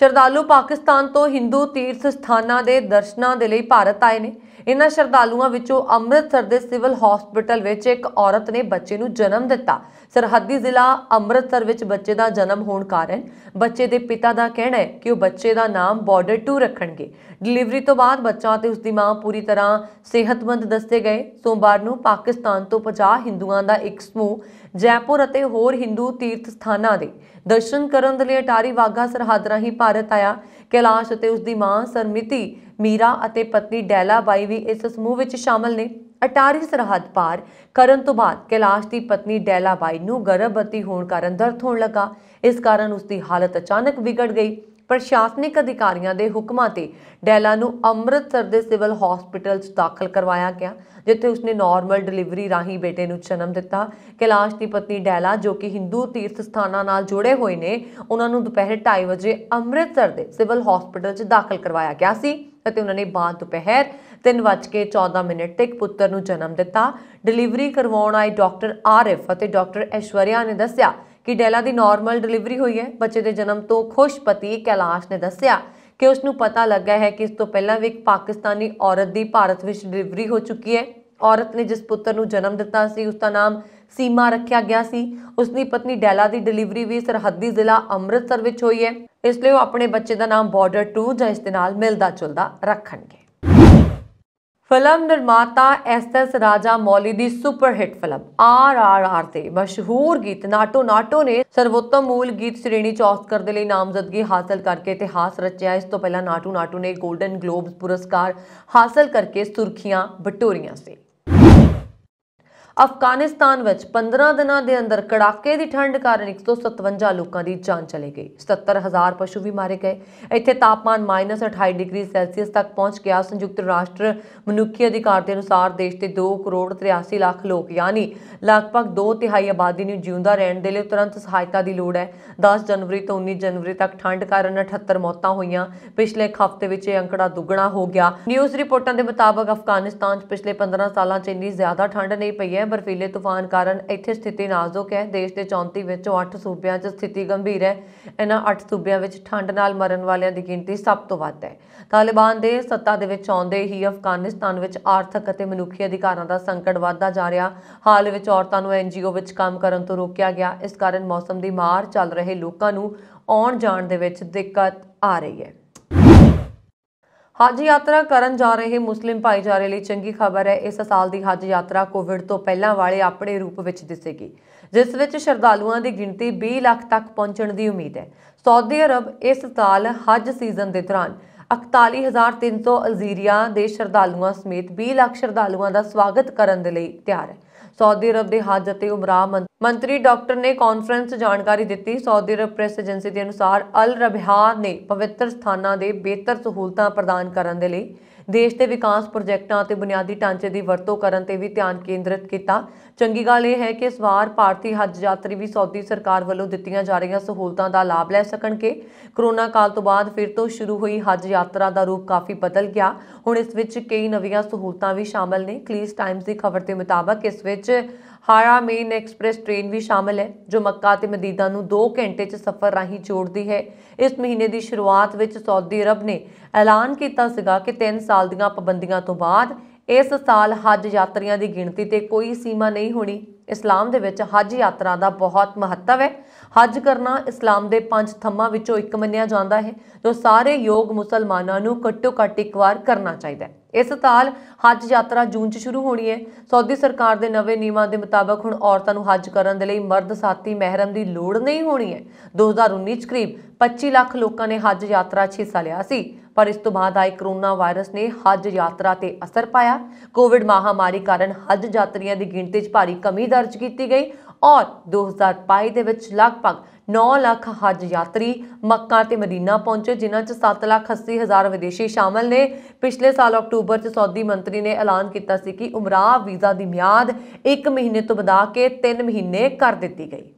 [SPEAKER 1] ਸ਼ਰਧਾਲੂ ਪਾਕਿਸਤਾਨ ਤੋਂ ਹਿੰਦੂ ਤੀਰਥ ਸਥਾਨਾਂ ਦੇ ਦਰਸ਼ਨਾਂ ਦੇ ਲਈ ਭਾਰਤ ਆਏ ਨੇ ਇਨ੍ਹਾਂ ਸ਼ਰਧਾਲੂਆਂ ਵਿੱਚੋਂ ਅੰਮ੍ਰਿਤਸਰ ਦੇ ਸਿਵਲ ਹਸਪੀਟਲ ਵਿੱਚ ਇੱਕ ਔਰਤ ਨੇ ਬੱਚੇ ਨੂੰ ਜਨਮ ਦਿੱਤਾ ਸਰਹੱਦੀ ਜ਼ਿਲ੍ਹਾ ਅੰਮ੍ਰਿਤਸਰ ਵਿੱਚ ਬੱਚੇ ਦਾ ਜਨਮ ਹੋਣ ਕਾਰਨ ਬੱਚੇ ਦੇ ਪਿਤਾ ਦਾ ਕਹਿਣਾ ਹੈ ਕਿ ਉਹ ਬੱਚੇ ਦਾ ਨਾਮ ਬਾਰਡਰ 2 ਰੱਖਣਗੇ ਡਿਲੀਵਰੀ ਤੋਂ ਬਾਅਦ ਬੱਚਾ ਤੇ ਉਸ ਦੀ ਮਾਂ ਪੂਰੀ ਤਰ੍ਹਾਂ ਸਿਹਤਮੰਦ ਦੱਸੇ ਗਏ ਸੋਮਵਾਰ ਨੂੰ ਪਾਕਿਸਤਾਨ ਤੋਂ 50 ਹਿੰਦੂਆਂ ਦਾ ਇੱਕ ਸਮੂਹ ਜੈਪੁਰ ਅਤੇ ਹੋਰ ਹਿੰਦੂ ਤੀਰਥ ਸਥਾਨਾਂ ਦੇ ਦਰਸ਼ਨ ਕਰਨ ਦੇ ਲਈ ਅਟਾਰੀ ਵਾਗਾ ਸਰਹੱਦ ਰਾਹੀਂ ਭਾਰਤ ਆਇਆ ਕੈਲਾਸ਼ ਅਤੇ ਉਸ ਦੀ ਮਾਂ ਸਰਮਿਤੀ ਮੀਰਾ ਅਤੇ ਪਤਨੀ ਡੈਲਾ ਬਾਈ ਵੀ ਇਸ ਸਮੂਹ ਵਿੱਚ ਸ਼ਾਮਲ ਨੇ ਅਟਾਰੀ ਸਰਹੱਦ ਪਾਰ ਕਰਨ ਤੋਂ ਬਾਅਦ ਕੈਲਾਸ਼ ਦੀ ਪਤਨੀ ਡੈਲਾ ਬਾਈ ਨੂੰ ਗਰਭਵਤੀ ਹੋਣ ਕਾਰਨ ਦਰਦ ਹੋਣ ਲੱਗਾ ਇਸ ਕਾਰਨ ਉਸ ਦੀ ਹਾਲਤ ਅਚਾਨਕ ਵਿਗੜ ਗਈ ਪ੍ਰਸ਼ਾਸਨਿਕ ਅਧਿਕਾਰੀਆਂ ਦੇ ਹੁਕਮਾਂ ਤੇ ਡੈਲਾ ਨੂੰ ਅੰਮ੍ਰਿਤਸਰ ਦੇ ਸਿਵਲ ਹਸਪੀਟਲ 'ਚ ਦਾਖਲ ਕਰਵਾਇਆ ਗਿਆ ਜਿੱਥੇ ਉਸਨੇ ਨਾਰਮਲ ਡਿਲੀਵਰੀ ਰਾਹੀਂ ਬੇਟੇ ਨੂੰ ਜਨਮ ਦਿੱਤਾ ਕੈਲਾਸ਼ ਦੀ ਪਤਨੀ ਡੈਲਾ ਜੋ ਕਿ ਹਿੰਦੂ ਤੀਰਥ ਸਥਾਨਾਂ ਨਾਲ ਜੁੜੇ ਹੋਏ ਨੇ ਉਹਨਾਂ ਨੂੰ ਦੁਪਹਿਰ 2:30 ਵਜੇ ਅੰਮ੍ਰਿਤਸਰ ਦੇ ਸਿਵਲ ਹਸਪੀਟਲ 'ਚ ਦਾਖਲ ਕਰਵਾਇਆ ਗਿਆ ਸੀ ਅਤੇ ਉਹਨਾਂ ਨੇ ਬਾਅਦ ਦੁਪਹਿਰ 3:14 ਮਿੰਟ ਤੇ ਇੱਕ ਪੁੱਤਰ ਨੂੰ ਜਨਮ ਦਿੱਤਾ ਡਿਲੀਵਰੀ ਕਰਵਾਉਣ ਆਏ ਡਾਕਟਰ ਆਰਿਫ ਅਤੇ ਡਾਕਟਰ ਐਸ਼ਵਰਿਆ ਨੇ ਦੱਸਿਆ ਕਿ ਡੈਲਾ ਦੀ ਨਾਰਮਲ ਡਿਲੀਵਰੀ ਹੋਈ ਹੈ ਬੱਚੇ ਦੇ ਜਨਮ ਤੋਂ ਖੁਸ਼ ਪਤੀ ਕੈਲਾਸ਼ ਨੇ ਦੱਸਿਆ ਕਿ ਉਸ ਨੂੰ ਪਤਾ ਲੱਗਾ ਹੈ ਕਿ ਇਸ ਤੋਂ ਪਹਿਲਾਂ ਵੀ ਇੱਕ ਪਾਕਿਸਤਾਨੀ ਔਰਤ ਦੀ ਭਾਰਤ ਵਿੱਚ ਡਿਲੀਵਰੀ ਹੋ ਚੁੱਕੀ ਹੈ ਔਰਤ ਨੇ ਜਿਸ ਪੁੱਤਰ ਨੂੰ ਜਨਮ ਦਿੱਤਾ ਸੀ ਉਸ ਦਾ ਨਾਮ ਸੀਮਾ ਰੱਖਿਆ ਗਿਆ ਸੀ ਉਸ ਦੀ ਪਤਨੀ ਡੈਲਾ ਦੀ ਡਿਲੀਵਰੀ ਵੀ ਸਰਹੱਦੀ ਜ਼ਿਲ੍ਹਾ ਅੰਮ੍ਰਿਤਸਰ ਵਿੱਚ ਹੋਈ ਹੈ ਇਸ ਲਈ ਉਹ ਆਪਣੇ ਬੱਚੇ ਦਾ ਨਾਮ ਬਾਰਡਰ 2 ਜਾਂ ਇਸ ਦੇ ਨਾਲ ਮਿਲਦਾ ਜੁਲਦਾ ਰੱਖਣਗੇ ਫਿਲਮ ਨਿਰਮਾਤਾ ਐਸਐਸ ਰਾਜਾ ਮੌਲੀ ਦੀ super hit film R R R ਤੇ ਮਸ਼ਹੂਰ ਗੀਤ ਨਾਟੋ ਨਾਟੋ ਨੇ ਸਰਵੋਤਮ ਮੂਲ ਗੀਤ ਸ਼੍ਰੇਣੀ ਚ ਆਸਕਰ ਦੇ ਲਈ ਨਾਮਜ਼ਦਗੀ ਹਾਸਲ ਕਰਕੇ ਇਤਿਹਾਸ ਰਚਿਆ ਇਸ ਤੋਂ ਪਹਿਲਾਂ ਨਾਟੂ ਨਾਟੋ ਨੇ 골ਡਨ ਗਲੋਬਸ ਪੁਰਸਕਾਰ ਹਾਸਲ ਕਰਕੇ ਸੁਰਖੀਆਂ ਬਟੋਰੀਆਂ ਸੀ ਅਫਗਾਨਿਸਤਾਨ ਵਿੱਚ 15 ਦਿਨਾਂ ਦੇ ਅੰਦਰ ਕੜਾਕੇ ਦੀ ਠੰਡ ਕਾਰਨ 157 ਲੋਕਾਂ ਦੀ ਜਾਨ ਚਲੀ ਗਈ 70000 ਪਸ਼ੂ ਵੀ ਮਾਰੇ ਗਏ ਇੱਥੇ ਤਾਪਮਾਨ -28 ਡਿਗਰੀ ਸੈਲਸੀਅਸ ਤੱਕ ਪਹੁੰਚ ਗਿਆ ਸੰਯੁਕਤ ਰਾਸ਼ਟਰ ਮਨੁੱਖੀ ਅਧਿਕਾਰ ਦੇ ਅਨੁਸਾਰ ਦੇਸ਼ ਦੇ 2 ਕਰੋੜ 83 ਲੱਖ ਲੋਕ ਯਾਨੀ ਲਗਭਗ 2 ਤਿਹਾਈ ਆਬਾਦੀ ਨੂੰ ਜਿਉਂਦਾ ਰਹਿਣ ਦੇ ਲਈ ਤੁਰੰਤ ਸਹਾਇਤਾ ਦੀ ਲੋੜ ਹੈ 10 ਜਨਵਰੀ ਤੋਂ 19 ਜਨਵਰੀ ਤੱਕ ਠੰਡ ਕਾਰਨ 78 ਮੌਤਾਂ ਹੋਈਆਂ ਪਿਛਲੇ ਹਫ਼ਤੇ ਵਿੱਚ ਇਹ ਅੰਕੜਾ ਦੁੱਗਣਾ ਹੋ ਗਿਆ ਨਿਊਜ਼ ਰਿਪੋਰਟਾਂ ਦੇ ਮੁਤਾਬਕ ਅਫਗਾਨਿਸਤਾਨ 'ਚ ਪਿਛਲੇ 15 ਸਾਲਾਂ 'ਚ ਇੰਨੀ ਜ਼ਿਆਦਾ ਠੰਡ ਨਹੀਂ ਪਈ ਹੈ ਬਰਫੀਲੇ ਤੂਫਾਨ ਕਾਰਨ ਇੱਥੇ ਸਥਿਤੀ ਨਾਜ਼ੁਕ ਹੈ ਦੇਸ਼ ਦੇ 34 ਵਿੱਚੋਂ 8 ਸੂਬਿਆਂ 'ਚ ਸਥਿਤੀ ਗੰਭੀਰ ਹੈ ਇਹਨਾਂ 8 ਸੂਬਿਆਂ ਵਿੱਚ ਠੰਡ ਨਾਲ ਮਰਨ ਵਾਲਿਆਂ ਦੀ ਗਿਣਤੀ ਸਭ ਤੋਂ ਵੱਧ ਹੈ ਤਾਲਿਬਾਨ ਦੇ ਸੱਤਾ ਦੇ ਵਿੱਚ ਆਉਂਦੇ ਹੀ ਅਫਗਾਨਿਸਤਾਨ ਵਿੱਚ ਆਰਥਿਕ ਅਤੇ ਮਨੁੱਖੀ ਅਧਿਕਾਰਾਂ ਦਾ ਸੰਕਟ ਵਧਦਾ ਜਾ ਰਿਹਾ ਹਾਲ ਵਿੱਚ ਔਰਤਾਂ ਨੂੰ ਐਨਜੀਓ ਵਿੱਚ ਕੰਮ ਕਰਨ ਤੋਂ ਰੋਕਿਆ ਗਿਆ ਇਸ ਕਾਰਨ ਮੌਸਮ ਦੀ ਮਾਰ ਚੱਲ ਰਹੇ ਲੋਕਾਂ ਨੂੰ ਆਉਣ ਜਾਣ ਦੇ ਵਿੱਚ ਦਿੱਕਤ ਆ ਰਹੀ ਹੈ ਹਜ ਯਾਤਰਾ ਕਰਨ ਜਾ ਰਹੇ ਮੁਸਲਿਮ ਭਾਈਚਾਰੇ ਲਈ ਚੰਗੀ ਖਬਰ ਹੈ ਇਸ ਸਾਲ ਦੀ ਹਜ ਯਾਤਰਾ ਕੋਵਿਡ ਤੋਂ ਪਹਿਲਾਂ ਵਾਲੇ ਆਪਣੇ ਰੂਪ ਵਿੱਚ ਦਿਸੇਗੀ ਜਿਸ ਵਿੱਚ ਸ਼ਰਧਾਲੂਆਂ ਦੀ ਗਿਣਤੀ 20 ਲੱਖ ਤੱਕ ਪਹੁੰਚਣ ਦੀ ਉਮੀਦ ਹੈ ਸਾਊਦੀ ਅਰਬ ਇਸ ਸਾਲ ਹਜ ਸੀਜ਼ਨ ਦੇ ਦੌਰਾਨ 41300 ਅਲਜੀਰੀਆ ਦੇ ਸ਼ਰਧਾਲੂਆਂ ਸਮੇਤ 20 ਲੱਖ ਸ਼ਰਧਾਲੂਆਂ ਦਾ ਸਵਾਗਤ ਕਰਨ ਦੇ ਲਈ ਤਿਆਰ ਹੈ ਸਾਊਦੀ ਅਰਬ ਦੇ ਹਜ ਅਤੇ ਉਮਰਾ ਮੰਤਰੀ ਡਾਕਟਰ ਨੇ ਕਾਨਫਰੰਸ ਜਾਣਕਾਰੀ ਦਿੱਤੀ ਸਾਊਦੀ ਅਰਬ ਪ੍ਰੈਸ ਏਜੰਸੀ ਦੇ ਅਨੁਸਾਰ ਅਲ ਰਬਹਾ ਨੇ ਪਵਿੱਤਰ ਸਥਾਨਾਂ ਦੇ ਬਿਹਤਰ ਸਹੂਲਤਾਂ ਪ੍ਰਦਾਨ ਕਰਨ ਦੇ ਲਈ ਦੇਸ਼ ਦੇ ਵਿਕਾਸ ਪ੍ਰੋਜੈਕਟਾਂ ਅਤੇ ਬੁਨਿਆਦੀ ਢਾਂਚੇ ਦੀ ਵਰਤੋਂ ਕਰਨ ਤੇ ਵੀ ਧਿਆਨ ਕੇਂਦਰਿਤ ਕੀਤਾ ਚੰਗੀ ਗੱਲ ਇਹ ਹੈ ਕਿ ਇਸ ਵਾਰ ਭਾਰਤੀ ਹੱਜ ਯਾਤਰੀ ਵੀ ਸਾਊਦੀ ਸਰਕਾਰ ਵੱਲੋਂ ਦਿੱਤੀਆਂ ਜਾ ਰਹੀਆਂ ਸਹੂਲਤਾਂ ਦਾ ਲਾਭ ਲੈ ਸਕਣਗੇ ਕਰੋਨਾ ਕਾਲ ਤੋਂ ਬਾਅਦ ਫਿਰ ਤੋਂ ਸ਼ੁਰੂ ਹੋਈ ਹੱਜ ਯਾਤਰਾ ਦਾ ਰੂਪ ਕਾਫੀ ਬਦਲ ਗਿਆ ਹੁਣ ਇਸ ਵਿੱਚ ਕਈ ਨਵੀਆਂ ਸਹੂਲਤਾਂ ਵੀ ਸ਼ਾਮਲ ਨੇ ਕਲੀਸ ਟਾਈਮਸ ਦੀ ਖਬਰ ਦੇ ਮੁਤਾਬਕ ਇਸ ਵਿੱਚ ਹਾਰਾ ਮੇਨ ਐਕਸਪ੍ਰੈਸ ਟ੍ਰੇਨ ਵੀ ਸ਼ਾਮਲ ਹੈ ਜੋ ਮੱਕਾ ਤੇ ਮਦੀਨਾ ਨੂੰ 2 ਘੰਟੇ 'ਚ ਸਫ਼ਰ ਰਾਹੀਂ ਜੋੜਦੀ ਹੈ ਇਸ ਮਹੀਨੇ ਦੀ ਸ਼ੁਰੂਆਤ ਵਿੱਚ ਸਾਊਦੀ ਅਰਬ ਨੇ ਐਲਾਨ ਕੀਤਾ ਸੀਗਾ ਕਿ 3 ਸਾਲ ਦੀਆਂ ਪਾਬੰਦੀਆਂ ਤੋਂ ਬਾਅਦ ਇਸ ਸਾਲ ਹਜ ਯਾਤਰੀਆਂ ਦੀ ਗਿਣਤੀ ਤੇ ਕੋਈ ਸੀਮਾ ਨਹੀਂ ਹੋਣੀ ਇਸਲਾਮ ਦੇ ਵਿੱਚ ਹਜ ਯਾਤਰਾ ਦਾ ਬਹੁਤ ਮਹੱਤਵ ਹੈ ਹਜ ਕਰਨਾ ਇਸਲਾਮ ਦੇ ਪੰਜ ਥੰਮਾਂ ਵਿੱਚੋਂ ਇੱਕ ਮੰਨਿਆ ਜਾਂਦਾ ਹੈ ਜੋ ਸਾਰੇ ਯੋਗ ਮੁਸਲਮਾਨਾਂ ਨੂੰ ਘੱਟੋ-ਘੱਟ ਇੱਕ ਵਾਰ ਕਰਨਾ ਚਾਹੀਦਾ ਹੈ ਇਸ ਸਾਲ ਹਜ ਯਾਤਰਾ ਜੂਨ 'ਚ ਸ਼ੁਰੂ ਹੋਣੀ ਹੈ ਸਾਊਦੀ ਸਰਕਾਰ ਦੇ ਨਵੇਂ ਨਿਯਮਾਂ ਦੇ ਮੁਤਾਬਕ ਹੁਣ ਔਰਤਾਂ ਨੂੰ ਹਜ ਕਰਨ ਦੇ ਲਈ ਮਰਦ ਸਾਥੀ ਮਹਿਰਮ ਦੀ ਲੋੜ ਨਹੀਂ ਹੋਣੀ ਹੈ 2019 'ਚ ਕਰੀਬ 25 ਲੱਖ ਲੋਕਾਂ ਨੇ ਹਜ ਯਾਤਰਾ 'ਚ ਹਿੱਸਾ ਲਿਆ ਸੀ ਪਰ ਇਸ ਤੋਂ ਬਾਅਦ ਆਏ ਕਰੋਨਾ ਵਾਇਰਸ ਨੇ ਹਜ ਯਾਤਰਾ ਤੇ ਅਸਰ ਪਾਇਆ ਕੋਵਿਡ ਮਹਾਮਾਰੀ ਕਾਰਨ ਹਜ ਯਾਤਰੀਆਂ ਦੀ ਗਿਣਤੀ 'ਚ ਭਾਰੀ ਕਮੀ ਦਰਜ ਕੀਤੀ ਗਈ ਔਰ 2022 ਦੇ ਵਿੱਚ ਲਗਭਗ 9 ਲੱਖ ਹਜ ਯਾਤਰੀ ਮੱਕਾ ਤੇ ਮਦੀਨਾ ਪਹੁੰਚੇ ਜਿਨ੍ਹਾਂ 'ਚ 7 ਲੱਖ 80 ਹਜ਼ਾਰ ਵਿਦੇਸ਼ੀ ਸ਼ਾਮਲ ਨੇ ਪਿਛਲੇ ਸਾਲ ਅਕਤੂਬਰ 'ਚ ਸਾਊਦੀ ਮੰਤਰੀ ਨੇ ਐਲਾਨ ਕੀਤਾ ਸੀ ਕਿ ਉਮਰਾ ਵੀਜ਼ਾ ਦੀ ਮਿਆਦ 1 ਮਹੀਨੇ ਤੋਂ ਵਧਾ ਕੇ 3 ਮਹੀਨੇ ਕਰ ਦਿੱਤੀ ਗਈ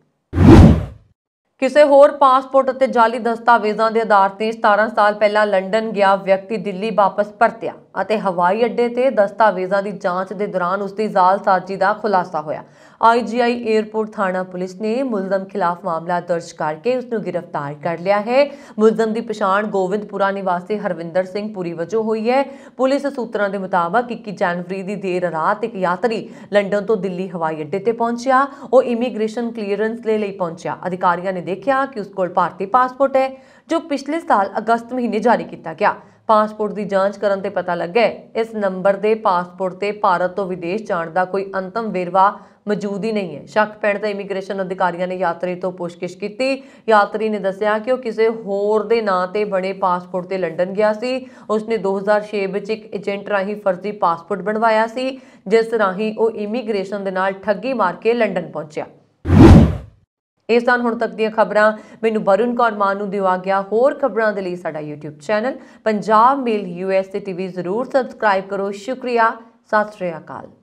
[SPEAKER 1] ਕਿਸੇ ਹੋਰ ਪਾਸਪੋਰਟ ਅਤੇ ਜਾਲੀ ਦਸਤਾਵੇਜ਼ਾਂ ਦੇ ਆਧਾਰ ਤੇ 17 ਸਾਲ ਪਹਿਲਾਂ ਲੰਡਨ ਗਿਆ ਵਿਅਕਤੀ ਦਿੱਲੀ ਵਾਪਸ ਪਰਤਿਆ ਅਤੇ ਹਵਾਈ ਅੱਡੇ ਤੇ ਦਸਤਾਵੇਜ਼ਾਂ ਦੀ ਜਾਂਚ ਦੇ ਦੌਰਾਨ ਉਸ ਦੀ ਜ਼ਾਲਸਾਜ਼ੀ ਦਾ ਖੁਲਾਸਾ ਹੋਇਆ ਆਈਜੀਆਈ 에어ਪੋਰਟ ਥਾਣਾ ਪੁਲਿਸ ਨੇ ਮੁਲਜ਼ਮ ਖਿਲਾਫ ਮਾਮਲਾ ਦਰਜ ਕਰਕੇ ਉਸ ਨੂੰ ਗ੍ਰਿਫਤਾਰ ਕਰ ਲਿਆ ਹੈ ਮੁਲਜ਼ਮ ਦੀ ਪਛਾਣ ਗੋਵਿੰਦਪੁਰਾ ਨਿਵਾਸੀ ਹਰਵਿੰਦਰ ਸਿੰਘ ਪੂਰੀ ਵਜੋਂ ਹੋਈ ਹੈ ਪੁਲਿਸ ਸੂਤਰਾਂ ਦੇ ਮੁਤਾਬਕ 21 ਜਨਵਰੀ ਦੀ ਦੇਰ ਰਾਤ ਇੱਕ ਯਾਤਰੀ ਲੰਡਨ ਤੋਂ ਦਿੱਲੀ ਹਵਾਈ ਅੱਡੇ ਤੇ ਪਹੁੰਚਿਆ ਉਹ ਇਮੀਗ੍ਰੇਸ਼ਨ ਕਲੀਅਰੈਂਸ ਦੇ ਲਈ ਪਹੁੰਚਿਆ ਅਧਿਕਾਰੀਆਂ ਨੇ ਦੇਖਿਆ ਕਿ ਉਸ ਕੋਲ ਭਾਰਤੀ ਪਾਸਪੋਰਟ ਹੈ ਜੋ ਪਿਛਲੇ ਸਾਲ ਅਗਸਤ ਮਹੀਨੇ ਜਾਰੀ ਕੀਤਾ ਗਿਆ ਪਾਸਪੋਰਟ ਦੀ ਜਾਂਚ ਕਰਨ ਤੇ ਪਤਾ ਲੱਗਾ ਇਸ ਨੰਬਰ ਦੇ ਪਾਸਪੋਰਟ ਤੇ ਭਾਰਤ ਤੋਂ ਵਿਦੇਸ਼ ਜਾਣ ਦਾ ਕੋਈ ਅੰਤਮ ਵੇਰਵਾ ਮੌਜੂਦ ਹੀ ਨਹੀਂ ਹੈ ਸ਼ੱਕ ਪੈਣ ਤੇ ਇਮੀਗ੍ਰੇਸ਼ਨ ਅਧਿਕਾਰੀਆਂ ਨੇ ਯਾਤਰੀ ਤੋਂ ਪੁੱਛਗਿੱਛ ਕੀਤੀ ਯਾਤਰੀ ਨੇ ਦੱਸਿਆ ਕਿ ਉਹ ਕਿਸੇ ਹੋਰ ਦੇ ਨਾਂ ਤੇ ਬਣੇ ਪਾਸਪੋਰਟ ਤੇ ਲੰਡਨ ਗਿਆ ਸੀ ਉਸਨੇ 2006 ਵਿੱਚ ਇੱਕ ਏਜੰਟ ਰਾਹੀਂ ਫਰਜ਼ੀ ਪਾਸਪੋਰਟ ਬਣਵਾਇਆ ਸੀ ਜਿਸ ਰਾਹੀਂ ਉਹ ਇਮੀਗ੍ਰੇਸ਼ਨ ਦੇ ਨਾਲ ਠੱਗੀ ਮਾਰ ਕੇ ਲੰਡਨ ਪਹੁੰਚਿਆ ਇਸ ਨਾਲ ਹੁਣ ਤੱਕ ਦੀਆਂ ਖਬਰਾਂ ਮੈਨੂੰ ਵਰੁਣ ਕੌਰ ਮਾਨ ਨੂੰ ਦਿਵਾ ਗਿਆ ਹੋਰ ਖਬਰਾਂ ਦੇ ਲਈ ਸਾਡਾ YouTube channel Punjab mail US TV ਜ਼ਰੂਰ ਸਬਸਕ੍ਰਾਈਬ ਕਰੋ ਸ਼ੁਕਰੀਆ ਸਤਿ ਸ਼੍ਰੀ ਅਕਾਲ